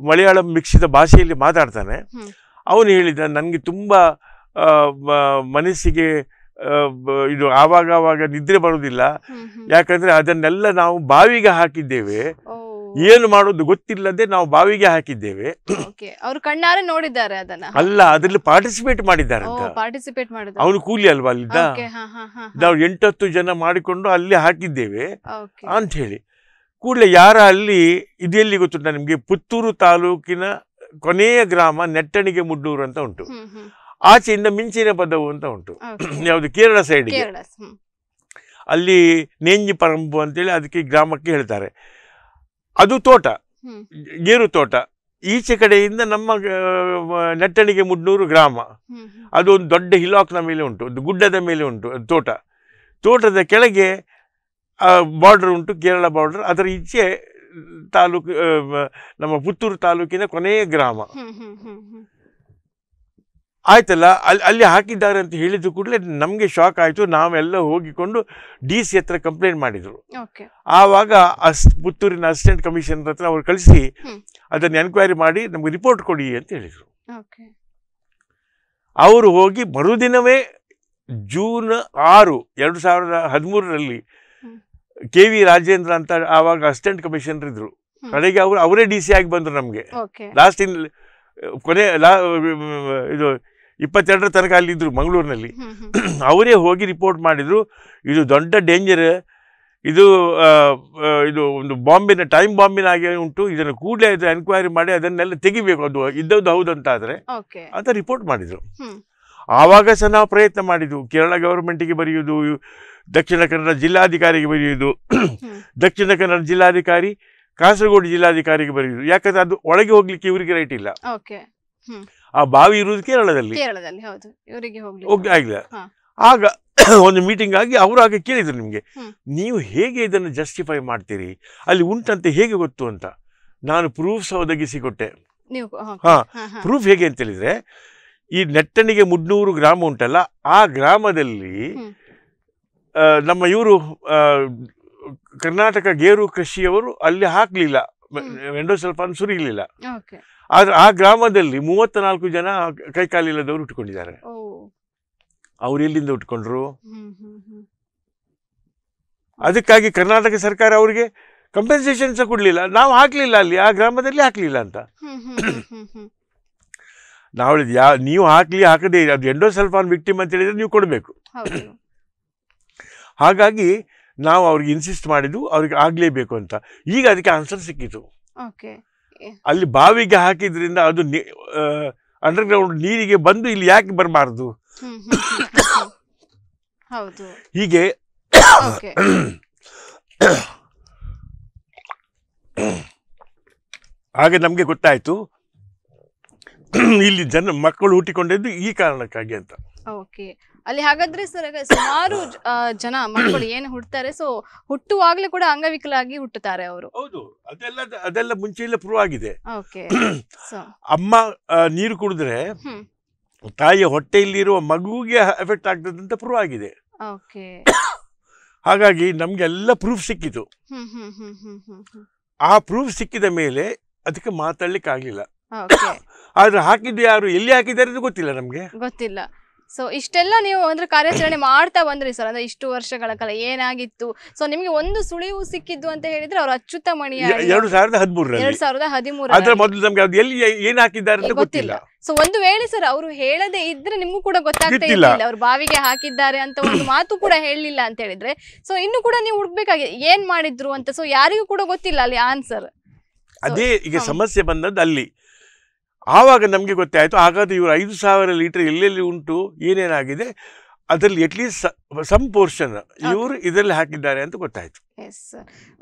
ಮಲಯಾಳಂ ಮಿಕ್ಸಿದ ಭಾಷೆಯಲ್ಲಿ ಮಾತಾಡ್ತಾನೆ ಅವನು ಹೇಳಿದ ನನಗೆ ತುಂಬ ಮನಸ್ಸಿಗೆ ಇದು ಆವಾಗ ಆವಾಗ ನಿದ್ರೆ ಬರುವುದಿಲ್ಲ ಯಾಕಂದ್ರೆ ಅದನ್ನೆಲ್ಲ ನಾವು ಬಾವಿಗೆ ಹಾಕಿದ್ದೇವೆ ಏನು ಮಾಡೋದು ಗೊತ್ತಿಲ್ಲದೆ ನಾವು ಬಾವಿಗೆ ಹಾಕಿದ್ದೇವೆ ಅವರು ಕಣ್ಣಾರೆ ನೋಡಿದ್ದಾರೆ ಅದನ್ನ ಅಲ್ಲ ಅದರಲ್ಲಿ ಪಾರ್ಟಿಸಿಪೇಟ್ ಮಾಡಿದ್ದಾರೆ ಪಾರ್ಟಿಸಿಪೇಟ್ ಅವನು ಕೂಲಿ ಅಲ್ವಾ ಅಲ್ಲಿದ್ದ ನಾವು ಎಂಟತ್ತು ಜನ ಮಾಡಿಕೊಂಡು ಅಲ್ಲಿ ಹಾಕಿದ್ದೇವೆ ಅಂತ ಹೇಳಿ ಕೂಡಲೇ ಯಾರ ಅಲ್ಲಿ ಇದೆಲ್ಲಿ ಗೊತ್ತು ನಿಮಗೆ ಪುತ್ತೂರು ತಾಲೂಕಿನ ಕೊನೆಯ ಗ್ರಾಮ ನೆಟ್ಟಣಿಗೆ ಮುಡ್ಡೂರು ಅಂತ ಉಂಟು ಆಚೆಯಿಂದ ಮಿಂಚಿನ ಪದವು ಅಂತ ಉಂಟು ಯಾವುದು ಕೇರಳ ಸೈಡ್ಗೆ ಅಲ್ಲಿ ನೇಂಜಿ ಪರಂಬು ಅಂತೇಳಿ ಅದಕ್ಕೆ ಗ್ರಾಮಕ್ಕೆ ಹೇಳ್ತಾರೆ ಅದು ತೋಟ ಗೇರು ತೋಟ ಈಚೆ ಕಡೆಯಿಂದ ನಮ್ಮ ನೆಟ್ಟಣಿಗೆ ಮುಡ್ನೂರು ಗ್ರಾಮ ಅದು ಒಂದು ದೊಡ್ಡ ಹಿಲಾಕ್ನ ಮೇಲೆ ಉಂಟು ಗುಡ್ಡದ ಮೇಲೆ ಉಂಟು ತೋಟ ತೋಟದ ಕೆಳಗೆ ಬಾರ್ಡರ್ ಉಂಟು ಕೇರಳ ಬಾರ್ಡರ್ ಅದರ ಈಚೆ ತಾಲೂಕು ನಮ್ಮ ಪುತ್ತೂರು ತಾಲೂಕಿನ ಕೊನೆಯ ಗ್ರಾಮ ಆಯ್ತಲ್ಲ ಅಲ್ಲಿ ಅಲ್ಲಿ ಹಾಕಿದ್ದಾರೆ ಅಂತ ಹೇಳಿದ ಕೂಡಲೇ ನಮಗೆ ಶಾಕ್ ಆಯಿತು ನಾವೆಲ್ಲ ಹೋಗಿಕೊಂಡು ಡಿ ಸಿ ಹತ್ರ ಕಂಪ್ಲೇಂಟ್ ಮಾಡಿದರು ಆವಾಗ ಅಸ್ ಪುತ್ತೂರಿನ ಅಸಿಸ್ಟೆಂಟ್ ಕಮಿಷನರ್ ಹತ್ರ ಅವ್ರು ಕಳಿಸಿ ಅದನ್ನು ಎನ್ಕ್ವೈರಿ ಮಾಡಿ ನಮಗೆ ರಿಪೋರ್ಟ್ ಕೊಡಿ ಅಂತ ಹೇಳಿದರು ಅವರು ಹೋಗಿ ಮರುದಿನವೇ ಜೂನ್ ಆರು ಎರಡು ಸಾವಿರದ ಹದಿಮೂರರಲ್ಲಿ ಕೆ ವಿ ರಾಜೇಂದ್ರ ಅಂತ ಆವಾಗ ಅಸಿಸ್ಟೆಂಟ್ ಕಮಿಷನರ್ ಇದ್ರು ಕಡೆಗೆ ಅವರು ಅವರೇ ಡಿ ಸಿ ಆಗಿ ಬಂದರು ನಮಗೆ ಲಾಸ್ಟ್ ಇನ್ ಕೊನೆ ಲಾ ಇದು ಇಪ್ಪತ್ತೆರಡರ ತನಕ ಅಲ್ಲಿದ್ದರು ಮಂಗಳೂರಿನಲ್ಲಿ ಅವರೇ ಹೋಗಿ ರಿಪೋರ್ಟ್ ಮಾಡಿದರು ಇದು ದೊಡ್ಡ ಡೇಂಜರ್ ಇದು ಇದು ಒಂದು ಬಾಂಬಿನ ಟೈಮ್ ಬಾಂಬಿನ ಹಾಗೆ ಉಂಟು ಇದನ್ನು ಕೂಡಲೇ ಇದು ಎನ್ಕ್ವೈರಿ ಮಾಡಿ ಅದನ್ನೆಲ್ಲ ತೆಗಿಬೇಕು ಅದು ಇದ್ದದ್ದು ಹೌದು ಅಂತ ಆದರೆ ಅಂತ ರಿಪೋರ್ಟ್ ಮಾಡಿದರು ಆವಾಗ ಸಹ ನಾವು ಪ್ರಯತ್ನ ಮಾಡಿದ್ದು ಕೇರಳ ಗೌರ್ಮೆಂಟಿಗೆ ಬರೆಯುವುದು ದಕ್ಷಿಣ ಕನ್ನಡ ಜಿಲ್ಲಾಧಿಕಾರಿಗೆ ಬರೆಯುವುದು ದಕ್ಷಿಣ ಕನ್ನಡ ಜಿಲ್ಲಾಧಿಕಾರಿ ಕಾಸರಗೋಡು ಜಿಲ್ಲಾಧಿಕಾರಿಗೆ ಬರೆಯುವುದು ಯಾಕಂದ್ರೆ ಅದು ಒಳಗೆ ಹೋಗ್ಲಿಕ್ಕೆ ಇವರಿಗೆ ರೈಟ್ ಇಲ್ಲ ಆ ಬಾವಿ ಇರುವುದು ಕೇರಳದಲ್ಲಿ ಆಗ ಒಂದು ಮೀಟಿಂಗ್ ಆಗಿ ಅವರು ಆಗ ಕೇಳಿದ್ರು ನಿಮಗೆ ನೀವು ಹೇಗೆ ಇದನ್ನು ಜಸ್ಟಿಫೈ ಮಾಡ್ತೀರಿ ಅಲ್ಲಿ ಉಂಟಂತೆ ಹೇಗೆ ಗೊತ್ತು ಅಂತ ನಾನು ಪ್ರೂಫ್ಸ್ ಒದಗಿಸಿಕೊಟ್ಟೆ ಹಾ ಪ್ರೂಫ್ ಹೇಗೆ ಅಂತ ಹೇಳಿದ್ರೆ ಈ ನೆಟ್ಟಣಿಗೆ ಮುಡ್ನೂರು ಗ್ರಾಮ ಉಂಟಲ್ಲ ಆ ಗ್ರಾಮದಲ್ಲಿ ನಮ್ಮ ಇವರು ಕರ್ನಾಟಕ ಗೇರು ಕೃಷಿಯವರು ಅಲ್ಲಿ ಹಾಕ್ಲಿಲ್ಲ ಎಂಡೋ ಸುರಿಲಿಲ್ಲ ಆದ್ರೆ ಆ ಗ್ರಾಮದಲ್ಲಿ ಮೂವತ್ತ ನಾಲ್ಕು ಜನ ಕೈಕಾಲಿಲ್ಲದವರು ಉಟ್ಕೊಂಡಿದ್ದಾರೆ ಅವ್ರು ಎಲ್ಲಿಂದ ಉಟ್ಕೊಂಡ್ರು ಅದಕ್ಕಾಗಿ ಕರ್ನಾಟಕ ಸರ್ಕಾರ ಅವರಿಗೆ ಕಂಪೆನ್ಸೇಷನ್ ಸಹ ನಾವು ಹಾಕ್ಲಿಲ್ಲ ಅಲ್ಲಿ ಆ ಗ್ರಾಮದಲ್ಲಿ ಹಾಕ್ಲಿಲ್ಲ ಅಂತ ನಾವು ಯಾ ನೀವು ಹಾಕಲಿ ಹಾಕದೇ ಅದು ಎಂಡೋ ಸಲ್ಫಾನ್ ವಿಕ್ಟಿಮ್ ಅಂತ ಹೇಳಿದ್ರೆ ನೀವು ಕೊಡಬೇಕು ಹಾಗಾಗಿ ನಾವು ಅವ್ರಿಗೆ ಇನ್ಸಿಸ್ಟ್ ಮಾಡಿದ್ದು ಅವ್ರಿಗೆ ಆಗಲೇಬೇಕು ಅಂತ ಈಗ ಅದಕ್ಕೆ ಆನ್ಸರ್ ಸಿಕ್ಕಿತು ಅಲ್ಲಿ ಬಾವಿಗೆ ಹಾಕಿದ್ರಿಂದ ಅದು ಅಂಡರ್ಗ್ರೌಂಡ್ ನೀರಿಗೆ ಬಂದು ಇಲ್ಲಿ ಯಾಕೆ ಬರಬಾರ್ದು ಹೀಗೆ ಹಾಗೆ ನಮಗೆ ಗೊತ್ತಾಯ್ತು ಇಲ್ಲಿ ಜನ ಮಕ್ಕಳು ಹುಟ್ಟಿಕೊಂಡಿದ್ದು ಈ ಕಾರಣಕ್ಕಾಗಿ ಅಂತ ಓಕೆ ಅಲ್ಲಿ ಹಾಗಾದ್ರೆ ಸರ್ ಸುಮಾರು ಜನ ಮಕ್ಕಳು ಏನು ಹುಡ್ತಾರೆ ಸೊ ಹುಟ್ಟುವಾಗ್ಲೇ ಕೂಡ ಅಂಗವಿಕಲಾಗಿ ಹುಟ್ಟುತ್ತಾರೆ ಅವರು ಹೌದು ಅದೆಲ್ಲ ಅದೆಲ್ಲ ಪ್ರೂವ್ ಆಗಿದೆ ಅಮ್ಮ ನೀರು ಕುಡಿದ್ರೆ ತಾಯಿಯ ಹೊಟ್ಟೆಯಲ್ಲಿರುವ ಮಗುವಿಗೆ ಎಫೆಕ್ಟ್ ಆಗ್ತದೆ ಅಂತ ಪ್ರೂವ್ ಆಗಿದೆ ಹಾಗಾಗಿ ನಮ್ಗೆ ಎಲ್ಲ ಪ್ರೂಫ್ ಸಿಕ್ಕಿತು ಆ ಪ್ರೂಫ್ ಸಿಕ್ಕಿದ ಮೇಲೆ ಅದಕ್ಕೆ ಮಾತಾಡ್ಲಿಕ್ಕೆ ಆಗ್ಲಿಲ್ಲ ಆದ್ರೆ ಹಾಕಿದ್ದು ಯಾರು ಎಲ್ಲಿ ಹಾಕಿದ್ದಾರೆ ಗೊತ್ತಿಲ್ಲ ನಮ್ಗೆ ಗೊತ್ತಿಲ್ಲ ಸೊ ಇಷ್ಟೆಲ್ಲ ನೀವು ಅಂದ್ರೆ ಕಾರ್ಯಾಚರಣೆ ಮಾಡ್ತಾ ಬಂದ್ರಿ ಸರ್ ಅಂದ್ರೆ ಇಷ್ಟು ವರ್ಷಗಳ ಕಾಲ ಏನಾಗಿತ್ತು ಸೊ ನಿಮ್ಗೆ ಒಂದು ಸುಳಿವು ಸಿಕ್ಕಿದ್ದು ಅಂತ ಹೇಳಿದ್ರೆ ಅವ್ರ ಅಚ್ಯುತ ಮಣಿ ಎರಡ್ ಸಾವಿರದ ಹದಿಮೂರು ಎರಡ್ ಸಾವಿರದ ಹದಿಮೂರು ಮೊದಲು ನಮ್ಗೆ ಅದು ಎಲ್ಲಿ ಏನ್ ಹಾಕಿದ್ದಾರೆ ಅಂತ ಗೊತ್ತಿಲ್ಲ ಸೊ ಒಂದು ವೇಳೆ ಸರ್ ಅವರು ಹೇಳದೇ ಇದ್ರೆ ನಿಮ್ಗೂ ಕೂಡ ಗೊತ್ತಾಗ್ತಾ ಇಲ್ಲ ಅವ್ರು ಬಾವಿಗೆ ಹಾಕಿದ್ದಾರೆ ಅಂತ ಒಂದು ಮಾತು ಕೂಡ ಹೇಳಲಿಲ್ಲ ಅಂತ ಹೇಳಿದ್ರೆ ಸೊ ಇನ್ನು ಕೂಡ ನೀವು ಹುಡ್ಬೇಕಾಗಿದೆ ಏನ್ ಮಾಡಿದ್ರು ಅಂತ ಸೊ ಯಾರಿಗೂ ಕೂಡ ಗೊತ್ತಿಲ್ಲ ಅಲ್ಲಿ ಆನ್ಸರ್ ಅದೇ ಈಗ ಸಮಸ್ಯೆ ಬಂದದ್ದು ಅಲ್ಲಿ ಆವಾಗ ನಮಗೆ ಗೊತ್ತಾಯಿತು ಹಾಗಾದರೆ ಇವರು ಐದು ಸಾವಿರ ಲೀಟರ್ ಎಲ್ಲೆಲ್ಲಿ ಉಂಟು ಏನೇನಾಗಿದೆ ಅದರಲ್ಲಿ ಅಟ್ಲೀಸ್ಟ್ ಸಮ್ ಪೋರ್ಷನ್ ಇವರು ಇದರಲ್ಲಿ ಹಾಕಿದ್ದಾರೆ ಅಂತ ಗೊತ್ತಾಯಿತು ಎಸ್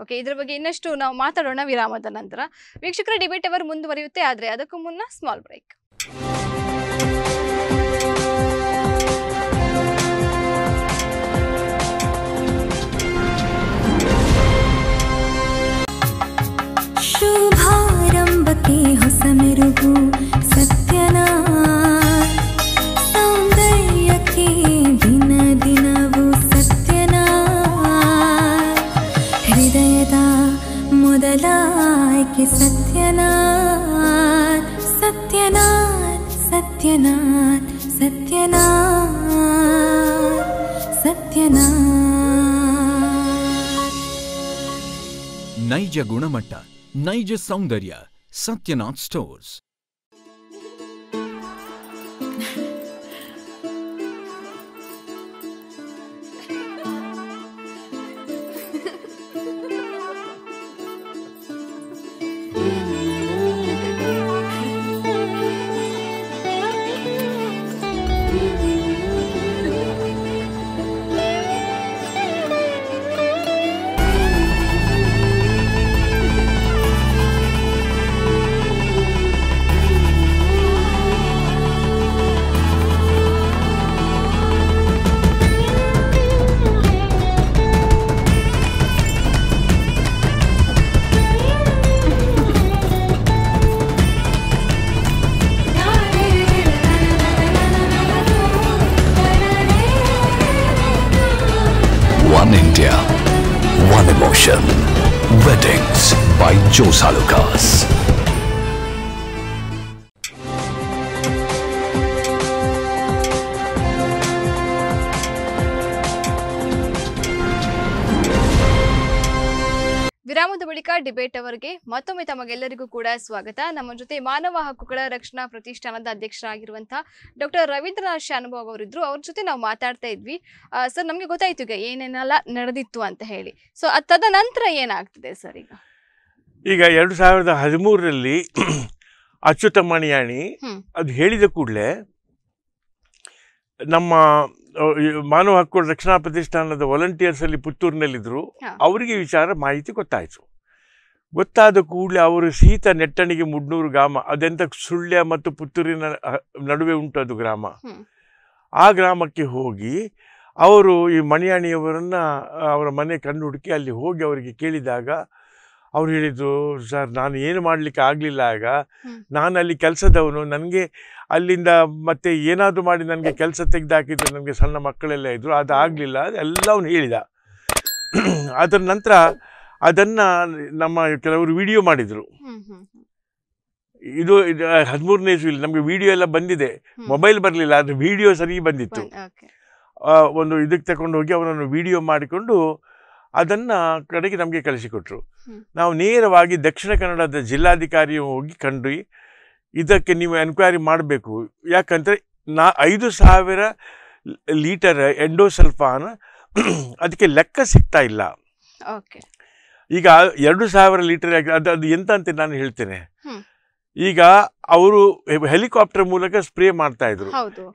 ಓಕೆ ಇದ್ರ ಬಗ್ಗೆ ಇನ್ನಷ್ಟು ನಾವು ಮಾತಾಡೋಣ ವಿರಾಮದ ನಂತರ ವೀಕ್ಷಕರ ಡಿಬೇಟ್ ಅವರು ಮುಂದುವರಿಯುತ್ತೆ ಆದರೆ ಅದಕ್ಕೂ ಮುನ್ನ ಸ್ಮಾಲ್ ಬ್ರೇಕ್ ಸಮೆರುಗು ಸತ್ಯನ ಸೌಂದರ್ಯಕ್ಕೆ ದಿನ ದಿನವೂ ಸತ್ಯನ ಹೃದಯದ ಮೊದಲ ಆಯ್ಕೆ ಸತ್ಯನಾಥ್ ಸತ್ಯನಾಥ್ ಸತ್ಯನಾಥ್ ಸತ್ಯನಾಥ್ ನೈಜ ಗುಣಮಟ್ಟ ನೈಜ ಸೌಂದರ್ಯ Satyanath stores. ವಿರಾಮದ ಬಳಿಕ ಡಿಬೇಟ್ ಅವರಿಗೆ ಮತ್ತೊಮ್ಮೆ ತಮಗೆಲ್ಲರಿಗೂ ಕೂಡ ಸ್ವಾಗತ ನಮ್ಮ ಜೊತೆ ಮಾನವ ಹಕ್ಕುಗಳ ರಕ್ಷಣಾ ಪ್ರತಿಷ್ಠಾನದ ಅಧ್ಯಕ್ಷರಾಗಿರುವಂತಹ ಡಾಕ್ಟರ್ ರವೀಂದ್ರನಾಥ್ ಶಾನುಭಾವ್ ಅವರಿದ್ರು ಅವ್ರ ಜೊತೆ ನಾವು ಮಾತಾಡ್ತಾ ಇದ್ವಿ ಸರ್ ನಮಗೆ ಗೊತ್ತಾಯ್ತು ಈಗ ಏನೇನೆಲ್ಲ ನಡೆದಿತ್ತು ಅಂತ ಹೇಳಿ ಸೊ ತದನಂತರ ಏನಾಗ್ತಿದೆ ಸರ್ ಈಗ ಈಗ ಎರಡು ಸಾವಿರದ ಹದಿಮೂರರಲ್ಲಿ ಅಚ್ಯುತ ಮಣಿಯಾಣಿ ಅದು ಹೇಳಿದ ಕೂಡಲೇ ನಮ್ಮ ಮಾನವ ಹಕ್ಕು ರಕ್ಷಣಾ ಪ್ರತಿಷ್ಠಾನದ ವಾಲಂಟಿಯರ್ಸ್ ಅಲ್ಲಿ ಪುತ್ತೂರಿನಲ್ಲಿದ್ದರು ಅವರಿಗೆ ವಿಚಾರ ಮಾಹಿತಿ ಗೊತ್ತಾಯಿತು ಗೊತ್ತಾದ ಕೂಡಲೇ ಅವರು ಸೀತ ನೆಟ್ಟಣಿಗೆ ಮುಡ್ನೂರು ಗ್ರಾಮ ಅದೆಂಥ ಸುಳ್ಯ ಮತ್ತು ಪುತ್ತೂರಿನ ನಡುವೆ ಉಂಟು ಅದು ಗ್ರಾಮ ಆ ಗ್ರಾಮಕ್ಕೆ ಹೋಗಿ ಅವರು ಈ ಮಣಿಯಾಣಿಯವರನ್ನು ಅವರ ಮನೆ ಕಂಡು ಹುಡುಕಿ ಅಲ್ಲಿ ಹೋಗಿ ಅವರಿಗೆ ಕೇಳಿದಾಗ ಅವ್ರು ಹೇಳಿದರು ಸರ್ ನಾನು ಏನು ಮಾಡಲಿಕ್ಕೆ ಆಗಲಿಲ್ಲ ಆಗ ನಾನು ಅಲ್ಲಿ ಕೆಲಸದವನು ನನಗೆ ಅಲ್ಲಿಂದ ಮತ್ತೆ ಏನಾದರೂ ಮಾಡಿ ನನಗೆ ಕೆಲಸ ತೆಗೆದಾಕಿದ್ರು ನನಗೆ ಸಣ್ಣ ಮಕ್ಕಳೆಲ್ಲ ಇದ್ದರು ಅದು ಆಗಲಿಲ್ಲ ಎಲ್ಲ ಅವನು ಹೇಳಿದ ಅದರ ನಂತರ ಅದನ್ನು ನಮ್ಮ ಕೆಲವರು ವಿಡಿಯೋ ಮಾಡಿದರು ಇದು ಹದಿಮೂರನೇ ಇಸ್ವಿಲಿ ನಮಗೆ ವಿಡಿಯೋ ಎಲ್ಲ ಬಂದಿದೆ ಮೊಬೈಲ್ ಬರಲಿಲ್ಲ ಅದು ವಿಡಿಯೋ ಸರಿ ಬಂದಿತ್ತು ಒಂದು ಇದಕ್ಕೆ ತಗೊಂಡು ಹೋಗಿ ಅವನನ್ನು ವಿಡಿಯೋ ಮಾಡಿಕೊಂಡು ಅದನ್ನು ಕಡೆಗೆ ನಮಗೆ ಕಳಿಸಿಕೊಟ್ರು ನಾವು ನೇರವಾಗಿ ದಕ್ಷಿಣ ಕನ್ನಡದ ಜಿಲ್ಲಾಧಿಕಾರಿ ಹೋಗಿ ಕಂಡು ಇದಕ್ಕೆ ನೀವು ಎನ್ಕ್ವೈರಿ ಮಾಡಬೇಕು ಯಾಕಂದರೆ ನಾ ಐದು ಸಾವಿರ ಲೀಟರ್ ಎಂಡೋಸಲ್ಫಾನ್ ಅದಕ್ಕೆ ಲೆಕ್ಕ ಸಿಗ್ತಾ ಇಲ್ಲ ಈಗ ಎರಡು ಸಾವಿರ ಲೀಟರ್ ಅದು ಅದು ಎಂತ ಅಂತ ನಾನು ಹೇಳ್ತೇನೆ ಈಗ ಅವರು ಹೆಲಿಕಾಪ್ಟರ್ ಮೂಲಕ ಸ್ಪ್ರೇ ಮಾಡ್ತಾ ಇದ್ರು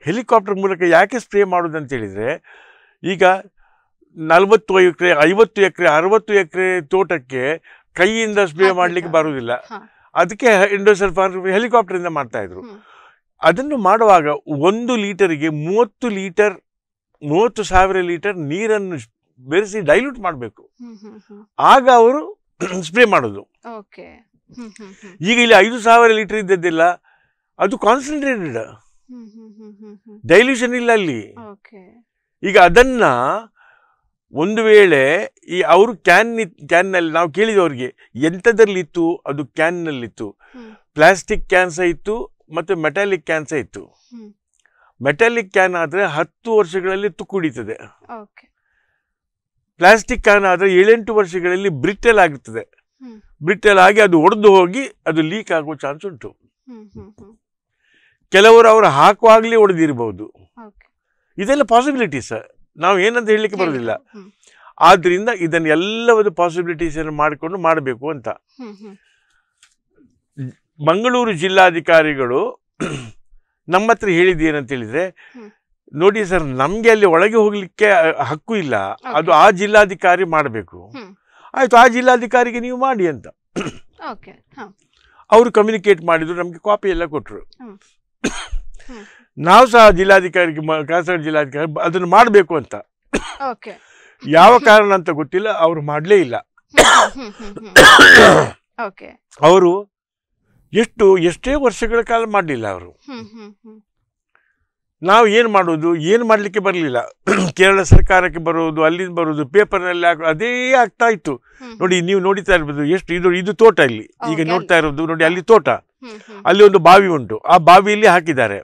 ಹೆಲಿಕಾಪ್ಟರ್ ಮೂಲಕ ಯಾಕೆ ಸ್ಪ್ರೇ ಮಾಡೋದು ಅಂತ ಈಗ ನಲವತ್ತು ಎಕರೆ ಐವತ್ತು ಎಕರೆ ಅರವತ್ತು ಎಕರೆ ತೋಟಕ್ಕೆ ಕೈಯಿಂದ ಸ್ಪ್ರೇ ಮಾಡಲಿಕ್ಕೆ ಬರುವುದಿಲ್ಲ ಅದಕ್ಕೆ ಇಂಡೋಸಲ್ ಫಾರ್ಮ್ ಇಂದ ಮಾಡ್ತಾ ಇದ್ರು ಅದನ್ನು ಮಾಡುವಾಗ ಒಂದು ಲೀಟರ್ಗೆ ಮೂವತ್ತು ಲೀಟರ್ ಮೂವತ್ತು ಸಾವಿರ ಲೀಟರ್ ನೀರನ್ನು ಬೆರೆಸಿ ಡೈಲ್ಯೂಟ್ ಮಾಡಬೇಕು ಆಗ ಅವರು ಸ್ಪ್ರೇ ಮಾಡೋದು ಈಗ ಇಲ್ಲಿ ಐದು ಸಾವಿರ ಲೀಟರ್ ಇದ್ದದ್ದಿಲ್ಲ ಅದು ಕಾನ್ಸಂಟ್ರೇಟೆಡ್ ಡೈಲ್ಯೂಷನ್ ಇಲ್ಲ ಅಲ್ಲಿ ಈಗ ಅದನ್ನ ಒಂದು ವೇಳೆ ಈ ಅವರು ಕ್ಯಾನ್ ಕ್ಯಾನ್ನಲ್ಲಿ ನಾವು ಕೇಳಿದವ್ರಿಗೆ ಅವ್ರಿಗೆ ಎಂಥದ್ರಲ್ಲಿತ್ತು ಅದು ಕ್ಯಾನ್ನಲ್ಲಿತ್ತು ಪ್ಲಾಸ್ಟಿಕ್ ಕ್ಯಾನ್ ಇತ್ತು ಮತ್ತು ಮೆಟಾಲಿಕ್ ಕ್ಯಾನ್ ಇತ್ತು ಮೆಟಾಲಿಕ್ ಕ್ಯಾನ್ ಆದರೆ ಹತ್ತು ವರ್ಷಗಳಲ್ಲಿ ತುಕ್ಕುಡಿತದೆ ಪ್ಲಾಸ್ಟಿಕ್ ಕ್ಯಾನ್ ಆದರೆ ಏಳೆಂಟು ವರ್ಷಗಳಲ್ಲಿ ಬ್ರಿಟಲ್ ಆಗುತ್ತದೆ ಬ್ರಿಟಲ್ ಆಗಿ ಅದು ಒಡೆದು ಹೋಗಿ ಅದು ಲೀಕ್ ಆಗೋ ಚಾನ್ಸ್ ಉಂಟು ಕೆಲವರು ಅವರು ಹಾಕುವಾಗಲೇ ಒಡೆದಿರಬಹುದು ಇದೆಲ್ಲ ಪಾಸಿಬಿಲಿಟಿ ಸರ್ ನಾವು ಏನಂತ ಹೇಳಲಿಕ್ಕೆ ಬರೋದಿಲ್ಲ ಆದ್ರಿಂದ ಇದನ್ನ ಎಲ್ಲವದು ಪಾಸಿಬಿಲಿಟೀಸ್ ಮಾಡಿಕೊಂಡು ಮಾಡಬೇಕು ಅಂತ ಮಂಗಳೂರು ಜಿಲ್ಲಾಧಿಕಾರಿಗಳು ನಮ್ಮ ಹತ್ರ ಹೇಳಿದ್ದು ಏನಂತ ಹೇಳಿದ್ರೆ ನೋಡಿ ಸರ್ ನಮಗೆ ಅಲ್ಲಿ ಒಳಗೆ ಹೋಗ್ಲಿಕ್ಕೆ ಹಕ್ಕು ಇಲ್ಲ ಅದು ಆ ಜಿಲ್ಲಾಧಿಕಾರಿ ಮಾಡಬೇಕು ಆಯ್ತು ಆ ಜಿಲ್ಲಾಧಿಕಾರಿಗೆ ನೀವು ಮಾಡಿ ಅಂತ ಅವರು ಕಮ್ಯುನಿಕೇಟ್ ಮಾಡಿದ್ರು ನಮಗೆ ಕಾಪಿ ಎಲ್ಲ ಕೊಟ್ಟರು ನಾವು ಸಹ ಜಿಲ್ಲಾಧಿಕಾರಿಗೆ ಕಾಸರಗೋಡು ಜಿಲ್ಲಾಧಿಕಾರಿ ಅದನ್ನು ಮಾಡಬೇಕು ಅಂತ ಯಾವ ಕಾರಣ ಅಂತ ಗೊತ್ತಿಲ್ಲ ಅವರು ಮಾಡಲೇ ಇಲ್ಲ ಅವರು ಎಷ್ಟು ಎಷ್ಟೇ ವರ್ಷಗಳ ಕಾಲ ಮಾಡಲಿಲ್ಲ ಅವರು ನಾವು ಏನು ಮಾಡೋದು ಏನು ಮಾಡಲಿಕ್ಕೆ ಬರಲಿಲ್ಲ ಕೇರಳ ಸರ್ಕಾರಕ್ಕೆ ಬರೋದು ಅಲ್ಲಿಂದ ಬರೋದು ಪೇಪರ್ನಲ್ಲಿ ಹಾಕೋ ಅದೇ ಆಗ್ತಾ ಇತ್ತು ನೋಡಿ ನೀವು ನೋಡಿತಾ ಇರ್ಬೋದು ಎಷ್ಟು ಇದು ಇದು ತೋಟ ಇಲ್ಲಿ ಈಗ ನೋಡ್ತಾ ಇರೋದು ನೋಡಿ ಅಲ್ಲಿ ತೋಟ ಅಲ್ಲಿ ಒಂದು ಬಾವಿ ಉಂಟು ಆ ಬಾವಿಯಲ್ಲಿ ಹಾಕಿದ್ದಾರೆ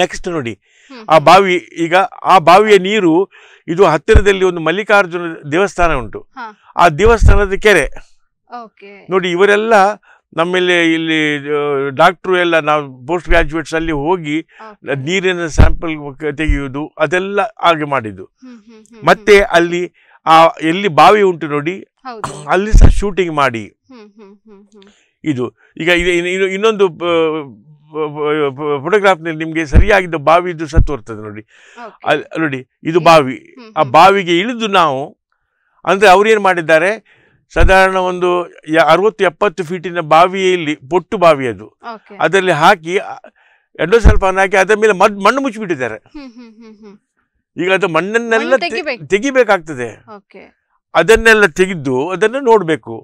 ನೆಕ್ಸ್ಟ್ ನೋಡಿ ಆ ಬಾವಿ ಈಗ ಆ ಬಾವಿಯ ನೀರು ಇದು ಹತ್ತಿರದಲ್ಲಿ ಒಂದು ಮಲ್ಲಿಕಾರ್ಜುನ ದೇವಸ್ಥಾನ ಉಂಟು ಆ ದೇವಸ್ಥಾನದ ಕೆರೆ ನೋಡಿ ಇವರೆಲ್ಲ ನಮ್ಮಲ್ಲಿ ಇಲ್ಲಿ ಡಾಕ್ಟ್ರು ಎಲ್ಲ ನಾವು ಪೋಸ್ಟ್ ಗ್ರಾಜುಯೇಟ್ಸ್ ಅಲ್ಲಿ ಹೋಗಿ ನೀರಿನ ಸ್ಯಾಂಪಲ್ ತೆಗೆಯುವುದು ಅದೆಲ್ಲ ಹಾಗೆ ಮಾಡಿದ್ದು ಮತ್ತೆ ಅಲ್ಲಿ ಆ ಎಲ್ಲಿ ಬಾವಿ ಉಂಟು ನೋಡಿ ಅಲ್ಲಿ ಸಹ ಶೂಟಿಂಗ್ ಮಾಡಿ ಇದು ಈಗ ಇನ್ನೊಂದು ಫೋಟೋಗ್ರಾಫ್ನಲ್ಲಿ ನಿಮಗೆ ಸರಿಯಾಗಿದ್ದ ಬಾವಿ ಸಹ ಬರ್ತದೆ ನೋಡಿ ನೋಡಿ ಇದು ಬಾವಿ ಆ ಬಾವಿಗೆ ಇಳಿದು ನಾವು ಅಂದರೆ ಅವ್ರೇನು ಮಾಡಿದ್ದಾರೆ ಸಾಧಾರಣ ಒಂದು ಅರವತ್ತು ಎಪ್ಪತ್ತು ಫೀಟಿನ ಬಾವಿಯಲ್ಲಿ ಪೊಟ್ಟು ಬಾವಿ ಅದು ಅದರಲ್ಲಿ ಹಾಕಿ ಎರಡು ಸ್ವಲ್ಪ ಹಾಕಿ ಅದರ ಮೇಲೆ ಮದ್ ಮಣ್ಣು ಮುಚ್ಚಿಬಿಟ್ಟಿದ್ದಾರೆ ಈಗ ಅದು ಮಣ್ಣನ್ನೆಲ್ಲ ತೆಗಿಬೇಕಾಗ್ತದೆ ಅದನ್ನೆಲ್ಲ ತೆಗೆದು ಅದನ್ನು ನೋಡ್ಬೇಕು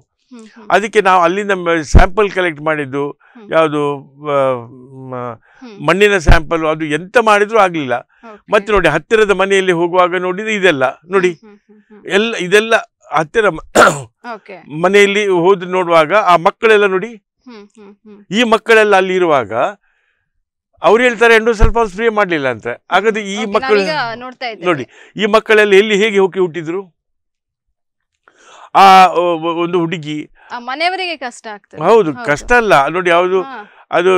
ಅದಕ್ಕೆ ನಾವು ಅಲ್ಲಿಂದ ಸ್ಯಾಂಪಲ್ ಕಲೆಕ್ಟ್ ಮಾಡಿದ್ದು ಯಾವುದು ಮಣ್ಣಿನ ಸ್ಯಾಂಪಲ್ ಅದು ಎಂತ ಮಾಡಿದ್ರು ಆಗ್ಲಿಲ್ಲ ಮತ್ತೆ ನೋಡಿ ಹತ್ತಿರದ ಮನೆಯಲ್ಲಿ ಹೋಗುವಾಗ ನೋಡಿದ್ರೆ ಇದೆಲ್ಲ ನೋಡಿ ಎಲ್ಲ ಇದೆಲ್ಲ ಹತ್ತಿರ ಮನೆಯಲ್ಲಿ ಹೋದ್ ನೋಡುವಾಗ ಆ ಮಕ್ಕಳೆಲ್ಲ ನೋಡಿ ಈ ಮಕ್ಕಳೆಲ್ಲ ಅಲ್ಲಿ ಇರುವಾಗ ಅವ್ರು ಹೇಳ್ತಾರೆ ಎಂಡು ಸ್ವಲ್ಪ ಫ್ರೀ ಮಾಡ್ಲಿಲ್ಲ ಅಂತ ಹಾಗಾದ್ರೆ ಈ ಮಕ್ಕಳು ನೋಡಿ ಈ ಮಕ್ಕಳೆಲ್ಲ ಎಲ್ಲಿ ಹೇಗೆ ಹೋಗಿ ಹುಟ್ಟಿದ್ರು ಆ ಒಂದು ಹುಡುಗಿ ಮನೆಯವರಿಗೆ ಕಷ್ಟ ಆಗ್ತದೆ ಹೌದು ಕಷ್ಟ ಅಲ್ಲ ನೋಡಿ ಯಾವುದು ಅದು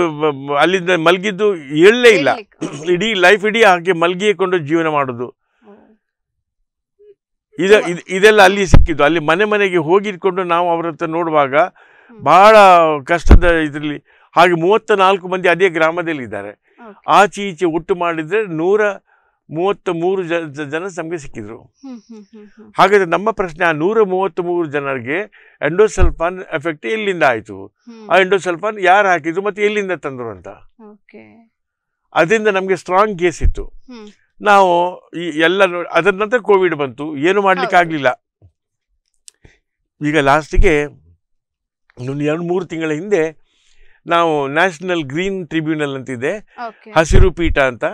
ಅಲ್ಲಿಂದ ಮಲಗಿದ್ದು ಹೇಳಲೇ ಇಲ್ಲ ಇಡೀ ಲೈಫ್ ಇಡೀ ಹಾಗೆ ಮಲಗಿಕೊಂಡು ಕೊಂಡು ಜೀವನ ಮಾಡೋದು ಇದ ಇದೆಲ್ಲ ಅಲ್ಲಿ ಸಿಕ್ಕಿದ್ದು ಅಲ್ಲಿ ಮನೆ ಮನೆಗೆ ಹೋಗಿರ್ಕೊಂಡು ನಾವು ಅವ್ರ ಹತ್ರ ನೋಡುವಾಗ ಬಹಳ ಕಷ್ಟದ ಇದರಲ್ಲಿ ಹಾಗೆ ಮೂವತ್ತ ನಾಲ್ಕು ಮಂದಿ ಅದೇ ಗ್ರಾಮದಲ್ಲಿ ಇದ್ದಾರೆ ಆಚೆ ಈಚೆ ಒಟ್ಟು ಮಾಡಿದ್ರೆ ನೂರ ಮೂವತ್ತ ಮೂರು ಜನ ನಮಗೆ ಸಿಕ್ಕಿದ್ರು ಹಾಗಾದ್ರೆ ನಮ್ಮ ಪ್ರಶ್ನೆ ಆ ನೂರ ಮೂವತ್ತ್ ಮೂರು ಜನರಿಗೆ ಎಂಡೋಸಲ್ಫಾನ್ ಎಫೆಕ್ಟ್ ಎಲ್ಲಿಂದ ಆಯ್ತು ಆ ಎಂಡೋಸಲ್ಫಾನ್ ಯಾರು ಹಾಕಿದ್ರು ಮತ್ತೆ ಎಲ್ಲಿಂದ ತಂದ್ರು ಅಂತ ಅದರಿಂದ ನಮಗೆ ಸ್ಟ್ರಾಂಗ್ ಕೇಸ್ ಇತ್ತು ನಾವು ಈ ಎಲ್ಲ ಅದರ ನಂತರ ಕೋವಿಡ್ ಬಂತು ಏನು ಮಾಡ್ಲಿಕ್ಕೆ ಆಗ್ಲಿಲ್ಲ ಈಗ ಲಾಸ್ಟಿಗೆ ಒಂದು ಎರಡು ಮೂರು ತಿಂಗಳ ಹಿಂದೆ ನಾವು ನ್ಯಾಷನಲ್ ಗ್ರೀನ್ ಟ್ರಿಬ್ಯುನಲ್ ಅಂತಿದೆ ಹಸಿರು ಪೀಠ ಅಂತ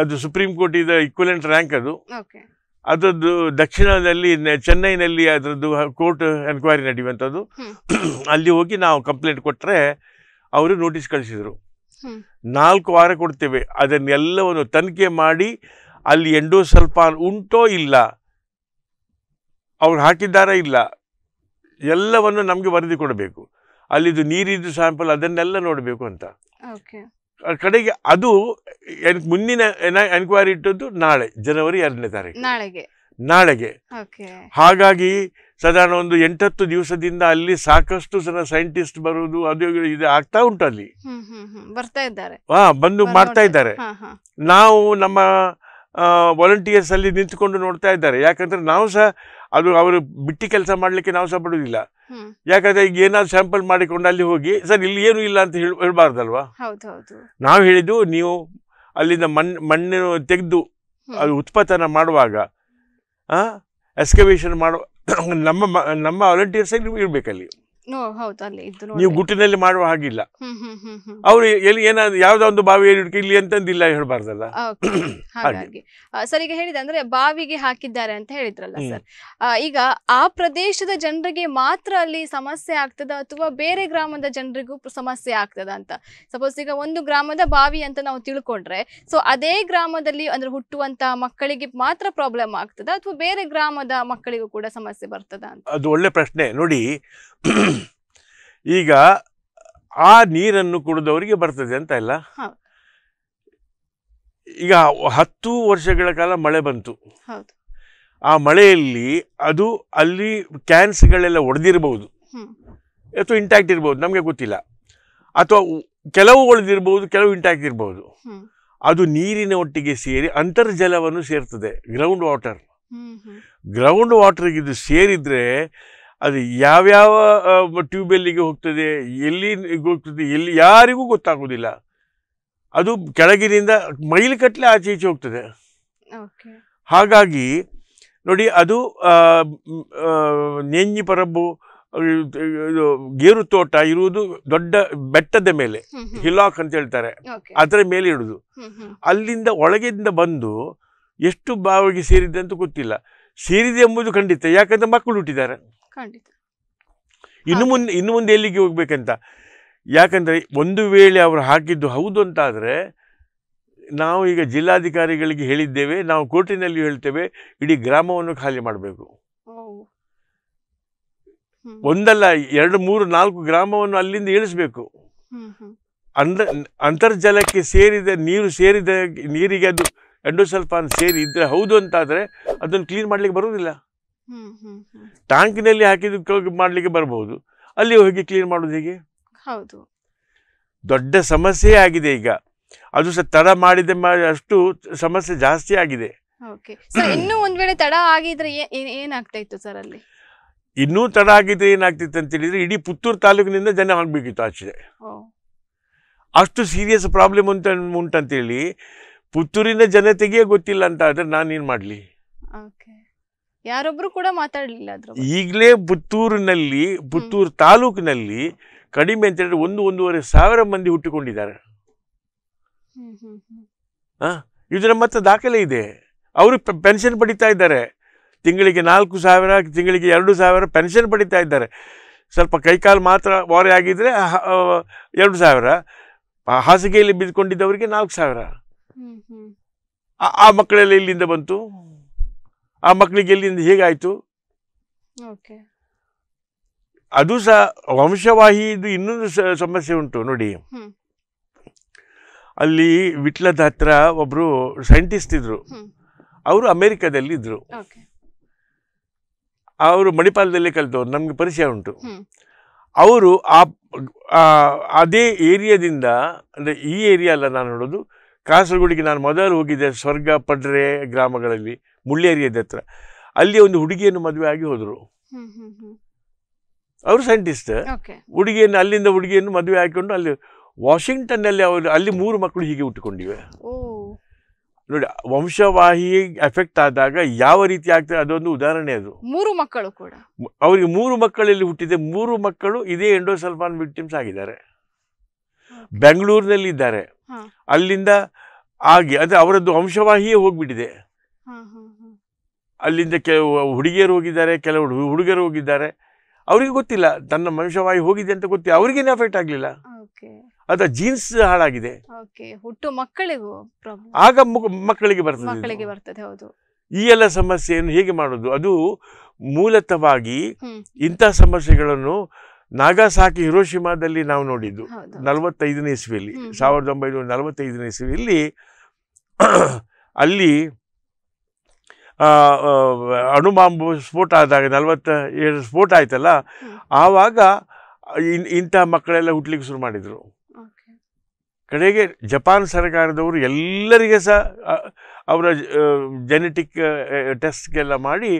ಅದು ಸುಪ್ರೀಂ ಕೋರ್ಟ್ ಇದ ಇಕ್ವಲೆಂಟ್ ರ್ಯಾಂಕ್ ಅದು ಅದರದ್ದು ದಕ್ಷಿಣದಲ್ಲಿ ಚೆನ್ನೈನಲ್ಲಿ ಅದರದ್ದು ಕೋರ್ಟ್ ಎನ್ಕ್ವೈರಿ ನಡೆಯುವಂಥದ್ದು ಅಲ್ಲಿ ಹೋಗಿ ನಾವು ಕಂಪ್ಲೇಂಟ್ ಕೊಟ್ಟರೆ ಅವರು ನೋಟಿಸ್ ಕಳಿಸಿದರು ನಾಲ್ಕು ವಾರ ಕೊಡ್ತೇವೆ ಅದನ್ನೆಲ್ಲವನ್ನು ತನಿಖೆ ಮಾಡಿ ಅಲ್ಲಿ ಎಂಡೋ ಸ್ವಲ್ಪ ಉಂಟೋ ಇಲ್ಲ ಅವ್ರು ಹಾಕಿದ್ದಾರ ಇಲ್ಲ ಎಲ್ಲವನ್ನು ನಮಗೆ ವರದಿ ಕೊಡಬೇಕು ಅಲ್ಲಿದು ನೀರಿದ್ದು ಸ್ಯಾಂಪಲ್ ಅದನ್ನೆಲ್ಲ ನೋಡಬೇಕು ಅಂತ ಕಡೆಗೆ ಅದು ಮುಂದಿನ ಎನ್ಕ್ವೈರಿ ಇಟ್ಟದ್ದು ನಾಳೆ ಜನವರಿ ಎರಡನೇ ತಾರೀಕು ನಾಳೆಗೆ ನಾಳೆಗೆ ಹಾಗಾಗಿ ಸಾಧಾರಣ ಒಂದು ಎಂಟತ್ತು ದಿವಸದಿಂದ ಅಲ್ಲಿ ಸಾಕಷ್ಟು ಜನ ಸೈಂಟಿಸ್ಟ್ ಬರುವುದು ಅದು ಇದು ಆಗ್ತಾ ಉಂಟು ಅಲ್ಲಿ ಬರ್ತಾ ಇದ್ದಾರೆ ಹಾ ಬಂದು ಮಾಡ್ತಾ ಇದ್ದಾರೆ ನಾವು ನಮ್ಮ ವಾಲಂಟಿಯರ್ಸ್ ಅಲ್ಲಿ ನಿಂತ್ಕೊಂಡು ನೋಡ್ತಾ ಇದ್ದಾರೆ ಯಾಕಂದ್ರೆ ನಾವು ಸಹ ಅದು ಅವರು ಬಿಟ್ಟು ಕೆಲಸ ಮಾಡಲಿಕ್ಕೆ ನಾವು ಸಹ ಬಿಡುವುದಿಲ್ಲ ಯಾಕಂದ್ರೆ ಈಗ ಏನಾದ್ರು ಸ್ಯಾಂಪಲ್ ಮಾಡಿಕೊಂಡು ಅಲ್ಲಿ ಹೋಗಿ ಸರ್ ಇಲ್ಲಿ ಏನು ಇಲ್ಲ ಅಂತ ಹೇಳಿ ಹೇಳ್ಬಾರ್ದಲ್ವಾ ನಾವು ಹೇಳಿದ್ದು ನೀವು ಅಲ್ಲಿಂದ ಮಣ್ಣು ಮಣ್ಣು ತೆಗೆದು ಅದು ಉತ್ಪತ್ತನ ಮಾಡುವಾಗ ಎಸ್ಕವೇಷನ್ ಮಾಡುವ ನಮ್ಮ ನಮ್ಮ ವಾಲಂಟಿಯರ್ಸ್ ಇರಬೇಕಲ್ಲಿ ಹೌದು ಅಲ್ಲಿ ನೀವು ಗುಟ್ಟಿನಲ್ಲಿ ಮಾಡುವ ಹಾಗಿಲ್ಲ ಅವ್ರು ಎಲ್ಲಿ ಏನಾದ್ರು ಯಾವ್ದೋ ಒಂದು ಬಾವಿ ಇಲ್ಲಿ ಅಂತಂದಿಲ್ಲ ಹೇಳ್ಬಾರ್ದಲ್ಲ ಹಾಗಾಗಿ ಸರ್ ಈಗ ಹೇಳಿದೆ ಅಂದ್ರೆ ಬಾವಿಗೆ ಹಾಕಿದ್ದಾರೆ ಅಂತ ಹೇಳಿದ್ರಲ್ಲ ಸರ್ ಈಗ ಆ ಪ್ರದೇಶದ ಜನರಿಗೆ ಮಾತ್ರ ಅಲ್ಲಿ ಸಮಸ್ಯೆ ಆಗ್ತದ ಅಥವಾ ಬೇರೆ ಗ್ರಾಮದ ಜನರಿಗೂ ಸಮಸ್ಯೆ ಆಗ್ತದ ಅಂತ ಸಪೋಸ್ ಈಗ ಒಂದು ಗ್ರಾಮದ ಬಾವಿ ಅಂತ ನಾವು ತಿಳ್ಕೊಂಡ್ರೆ ಸೊ ಅದೇ ಗ್ರಾಮದಲ್ಲಿ ಅಂದ್ರೆ ಹುಟ್ಟುವಂತ ಮಕ್ಕಳಿಗೆ ಮಾತ್ರ ಪ್ರಾಬ್ಲಮ್ ಆಗ್ತದ ಅಥವಾ ಬೇರೆ ಗ್ರಾಮದ ಮಕ್ಕಳಿಗೂ ಕೂಡ ಸಮಸ್ಯೆ ಬರ್ತದ ಅಂತ ಅದು ಒಳ್ಳೆ ಪ್ರಶ್ನೆ ನೋಡಿ ಈಗ ಆ ನೀರನ್ನು ಕುಡಿದವರಿಗೆ ಬರ್ತದೆ ಅಂತ ಇಲ್ಲ ಈಗ ಹತ್ತು ವರ್ಷಗಳ ಕಾಲ ಮಳೆ ಬಂತು ಆ ಮಳೆಯಲ್ಲಿ ಅದು ಅಲ್ಲಿ ಕ್ಯಾನ್ಸ್ಗಳೆಲ್ಲ ಒಡೆದಿರ್ಬೋದು ಅಥವಾ ಇಂಟ್ಯಾಕ್ಟ್ ಇರ್ಬೋದು ನಮಗೆ ಗೊತ್ತಿಲ್ಲ ಅಥವಾ ಕೆಲವು ಒಡೆದಿರ್ಬೋದು ಕೆಲವು ಇಂಟ್ಯಾಕ್ಟ್ ಇರ್ಬೋದು ಅದು ನೀರಿನ ಒಟ್ಟಿಗೆ ಸೇರಿ ಅಂತರ್ಜಲವನ್ನು ಸೇರ್ತದೆ ಗ್ರೌಂಡ್ ವಾಟರ್ ಗ್ರೌಂಡ್ ಇದು ಸೇರಿದರೆ ಅದು ಯಾವ್ಯಾವ ಟ್ಯೂಬ್ವೆಲ್ಲಿಗೆ ಹೋಗ್ತದೆ ಎಲ್ಲಿ ಹೋಗ್ತದೆ ಎಲ್ಲಿ ಯಾರಿಗೂ ಗೊತ್ತಾಗೋದಿಲ್ಲ ಅದು ಕೆಳಗಿನಿಂದ ಮೈಲ್ ಕಟ್ಲೆ ಆಚೆ ಈಚೆ ಹೋಗ್ತದೆ ಹಾಗಾಗಿ ನೋಡಿ ಅದು ನೇಂಜಿ ಪರಬ್ಬು ಇದು ಗೇರು ತೋಟ ಇರುವುದು ದೊಡ್ಡ ಬೆಟ್ಟದ ಮೇಲೆ ಹಿಲಾಕ್ ಅಂತ ಹೇಳ್ತಾರೆ ಅದರ ಮೇಲೆ ಇಡುದು ಅಲ್ಲಿಂದ ಒಳಗಿಂದ ಬಂದು ಎಷ್ಟು ಬಾವಿಗೆ ಸೇರಿದೆ ಅಂತ ಗೊತ್ತಿಲ್ಲ ಸೇರಿದೆ ಎಂಬುದು ಖಂಡಿತ ಯಾಕಂದ್ರೆ ಮಕ್ಕಳು ಹುಟ್ಟಿದ್ದಾರೆ ಖಂಡಿತ ಇನ್ನು ಮುಂದೆ ಇನ್ನು ಮುಂದೆ ಎಲ್ಲಿಗೆ ಹೋಗ್ಬೇಕಂತ ಯಾಕಂದ್ರೆ ಒಂದು ವೇಳೆ ಅವರು ಹಾಕಿದ್ದು ಹೌದು ಅಂತಾದರೆ ನಾವು ಈಗ ಜಿಲ್ಲಾಧಿಕಾರಿಗಳಿಗೆ ಹೇಳಿದ್ದೇವೆ ನಾವು ಕೋರ್ಟಿನಲ್ಲಿ ಹೇಳ್ತೇವೆ ಇಡೀ ಗ್ರಾಮವನ್ನು ಖಾಲಿ ಮಾಡಬೇಕು ಒಂದಲ್ಲ ಎರಡು ಮೂರು ನಾಲ್ಕು ಗ್ರಾಮವನ್ನು ಅಲ್ಲಿಂದ ಇಳಿಸಬೇಕು ಅಂದ ಅಂತರ್ಜಲಕ್ಕೆ ಸೇರಿದ ನೀರು ಸೇರಿದ ನೀರಿಗೆ ಅದು ಎಂಡೋಸಲ್ಫಾನ್ ಸೇರಿ ಇದ್ರೆ ಹೌದು ಅಂತಾದರೆ ಅದನ್ನು ಕ್ಲೀನ್ ಮಾಡಲಿಕ್ಕೆ ಬರೋದಿಲ್ಲ ಟ್ಯಾಂಕಿನಲ್ಲಿ ಹಾಕಿದ ಮಾಡಲಿಕ್ಕೆ ಬರಬಹುದು ಅಲ್ಲಿ ಹೋಗಿ ಕ್ಲೀನ್ ಮಾಡೋದು ಹೇಗೆ ಹೌದು ದೊಡ್ಡ ಸಮಸ್ಯೆ ಆಗಿದೆ ಈಗ ಅದು ಸಹ ತಡ ಮಾಡಿದ ಅಷ್ಟು ಸಮಸ್ಯೆ ಜಾಸ್ತಿ ಆಗಿದೆ ಇನ್ನೂ ಒಂದ್ ವೇಳೆ ತಡ ಆಗಿದ್ರೆ ಏನಾಗ್ತಾ ಇತ್ತು ಸರ್ ಅಲ್ಲಿ ಇನ್ನೂ ತಡ ಆಗಿದ್ರೆ ಏನಾಗ್ತಿತ್ತು ಅಂತ ಹೇಳಿದ್ರೆ ಇಡೀ ಪುತ್ತೂರು ತಾಲೂಕಿನಿಂದ ಜನ ಆಗ್ಬೇಕಿತ್ತು ಆಚೆ ಅಷ್ಟು ಸೀರಿಯಸ್ ಪ್ರಾಬ್ಲಮ್ ಅಂತ ಉಂಟಂತೇಳಿ ಪುತ್ತೂರಿನ ಜನತೆಗೆ ಗೊತ್ತಿಲ್ಲ ಅಂತ ಆದ್ರೆ ನಾನೇನು ಮಾಡ್ಲಿ ಯಾರೊಬ್ರು ಕೂಡ ಮಾತಾಡಲಿಲ್ಲ ಈಗಲೇ ಪುತ್ತೂರಿನಲ್ಲಿ ಪುತ್ತೂರು ತಾಲೂಕಿನಲ್ಲಿ ಕಡಿಮೆ ಅಂತ ಹೇಳಿದ್ರೆ ಒಂದು ಒಂದೂವರೆ ಸಾವಿರ ಮಂದಿ ಹುಟ್ಟಿಕೊಂಡಿದ್ದಾರೆ ಹ್ಮ್ ಮತ್ತ ದಾಖಲೆ ಇದೆ ಅವರು ಪೆನ್ಷನ್ ಪಡಿತಾ ಇದ್ದಾರೆ ತಿಂಗಳಿಗೆ ನಾಲ್ಕು ಸಾವಿರ ತಿಂಗಳಿಗೆ ಎರಡು ಸಾವಿರ ಪೆನ್ಷನ್ ಪಡಿತಾ ಇದ್ದಾರೆ ಸ್ವಲ್ಪ ಕೈಕಾಲು ಮಾತ್ರ ವಾರಿ ಆಗಿದ್ರೆ ಎರಡು ಸಾವಿರ ಹಾಸಿಗೆಯಲ್ಲಿ ಬಿದ್ದುಕೊಂಡಿದ್ದವರಿಗೆ ನಾಲ್ಕು ಸಾವಿರ ಆ- ಆ ಮಕ್ಕಳೆಲ್ಲ ಇಲ್ಲಿಂದ ಬಂತು ಆ ಮಕ್ಕಳಿಗೆ ಎಲ್ಲಿಂದ ಹೇಗಾಯಿತು ಅದು ಸಹ ವಂಶವಾಹಿದು ಇನ್ನೊಂದು ಸಮಸ್ಯೆ ಉಂಟು ನೋಡಿ ಅಲ್ಲಿ ವಿಟ್ಲದ ಹತ್ರ ಒಬ್ರು ಸೈಂಟಿಸ್ಟ್ ಇದ್ರು ಅವರು ಅಮೆರಿಕದಲ್ಲಿ ಇದ್ರು ಅವರು ಮಣಿಪಾಲದಲ್ಲಿ ಕಲಿತವ್ರು ನಮ್ಗೆ ಪರಿಚಯ ಉಂಟು ಅವರು ಆ ಅದೇ ಏರಿಯಾದಿಂದ ಅಂದ್ರೆ ಈ ಏರಿಯಾ ಅಲ್ಲ ನಾನು ನೋಡೋದು ಕಾಸರಗೋಡಿಗೆ ನಾನು ಮೊದಲು ಹೋಗಿದ್ದೆ ಸ್ವರ್ಗ ಪಡ್ರೆ ಗ್ರಾಮಗಳಲ್ಲಿ ಮುಳ್ಳೇರಿಯದ ಹತ್ರ ಅಲ್ಲಿ ಒಂದು ಹುಡುಗಿಯನ್ನು ಮದುವೆ ಆಗಿ ಹೋದರು ಅವರು ಸೈಂಟಿಸ್ಟ್ ಹುಡುಗಿಯನ್ನು ಅಲ್ಲಿಂದ ಹುಡುಗಿಯನ್ನು ಮದುವೆ ಹಾಕೊಂಡು ಅಲ್ಲಿ ವಾಷಿಂಗ್ಟನ್ನಲ್ಲಿ ಅವರು ಅಲ್ಲಿ ಮೂರು ಮಕ್ಕಳು ಹೀಗೆ ಹುಟ್ಟಿಕೊಂಡಿವೆ ನೋಡಿ ವಂಶವಾಹಿ ಎಫೆಕ್ಟ್ ಆದಾಗ ಯಾವ ರೀತಿ ಆಗ್ತದೆ ಅದೊಂದು ಉದಾಹರಣೆ ಅದು ಮೂರು ಮಕ್ಕಳು ಕೂಡ ಅವರಿಗೆ ಮೂರು ಮಕ್ಕಳಲ್ಲಿ ಹುಟ್ಟಿದೆ ಮೂರು ಮಕ್ಕಳು ಇದೇ ಎಂಡೋಸಲ್ಫಾನ್ ವಿಕ್ಟಿಮ್ಸ್ ಆಗಿದ್ದಾರೆ ಬೆಂಗಳೂರಿನಲ್ಲಿ ಇದ್ದಾರೆ ಅಲ್ಲಿಂದ ಆಗಿ ಅದು ಅವರದ್ದು ವಂಶವಾಹಿಯೇ ಹೋಗ್ಬಿಟ್ಟಿದೆ ಅಲ್ಲಿಂದ ಕೆಲವು ಹುಡುಗಿಯರು ಹೋಗಿದ್ದಾರೆ ಕೆಲವು ಹುಡುಗರು ಹೋಗಿದ್ದಾರೆ ಅವರಿಗೆ ಗೊತ್ತಿಲ್ಲ ತನ್ನ ಮನುಷ್ಯವಾಯು ಹೋಗಿದೆ ಅಂತ ಗೊತ್ತಿಲ್ಲ ಅವ್ರಿಗೇನು ಎಫೆಕ್ಟ್ ಆಗಲಿಲ್ಲ ಅದು ಜೀನ್ಸ್ ಹಾಳಾಗಿದೆ ಆಗ ಮಕ್ಕಳಿಗೆ ಬರ್ತದೆ ಮಕ್ಕಳಿಗೆ ಬರ್ತದೆ ಹೌದು ಈ ಎಲ್ಲ ಸಮಸ್ಯೆಯನ್ನು ಹೇಗೆ ಮಾಡೋದು ಅದು ಮೂಲತವಾಗಿ ಇಂತಹ ಸಮಸ್ಯೆಗಳನ್ನು ನಾಗಾಸಾಕಿ ಹಿರೋಶಿಮಾದಲ್ಲಿ ನಾವು ನೋಡಿದ್ದು ನಲವತ್ತೈದನೇ ಇಸ್ವಿಯಲ್ಲಿ ಸಾವಿರದ ಒಂಬೈನೂರ ನಲವತ್ತೈದನೇ ಇಸ್ವಿಯಲ್ಲಿ ಅಲ್ಲಿ ಅಣುಬಾಂಬು ಸ್ಫೋಟ ಆದಾಗ ನಲವತ್ತ ಏಳು ಸ್ಫೋಟ ಆಯ್ತಲ್ಲ ಆವಾಗ ಇನ್ ಇಂಥ ಮಕ್ಕಳೆಲ್ಲ ಹುಟ್ಟಲಿಕ್ಕೆ ಶುರು ಮಾಡಿದರು ಕಡೆಗೆ ಜಪಾನ್ ಸರ್ಕಾರದವರು ಎಲ್ಲರಿಗೆ ಸಹ ಅವರ ಜೆನೆಟಿಕ್ ಟೆಸ್ಟ್ಗೆಲ್ಲ ಮಾಡಿ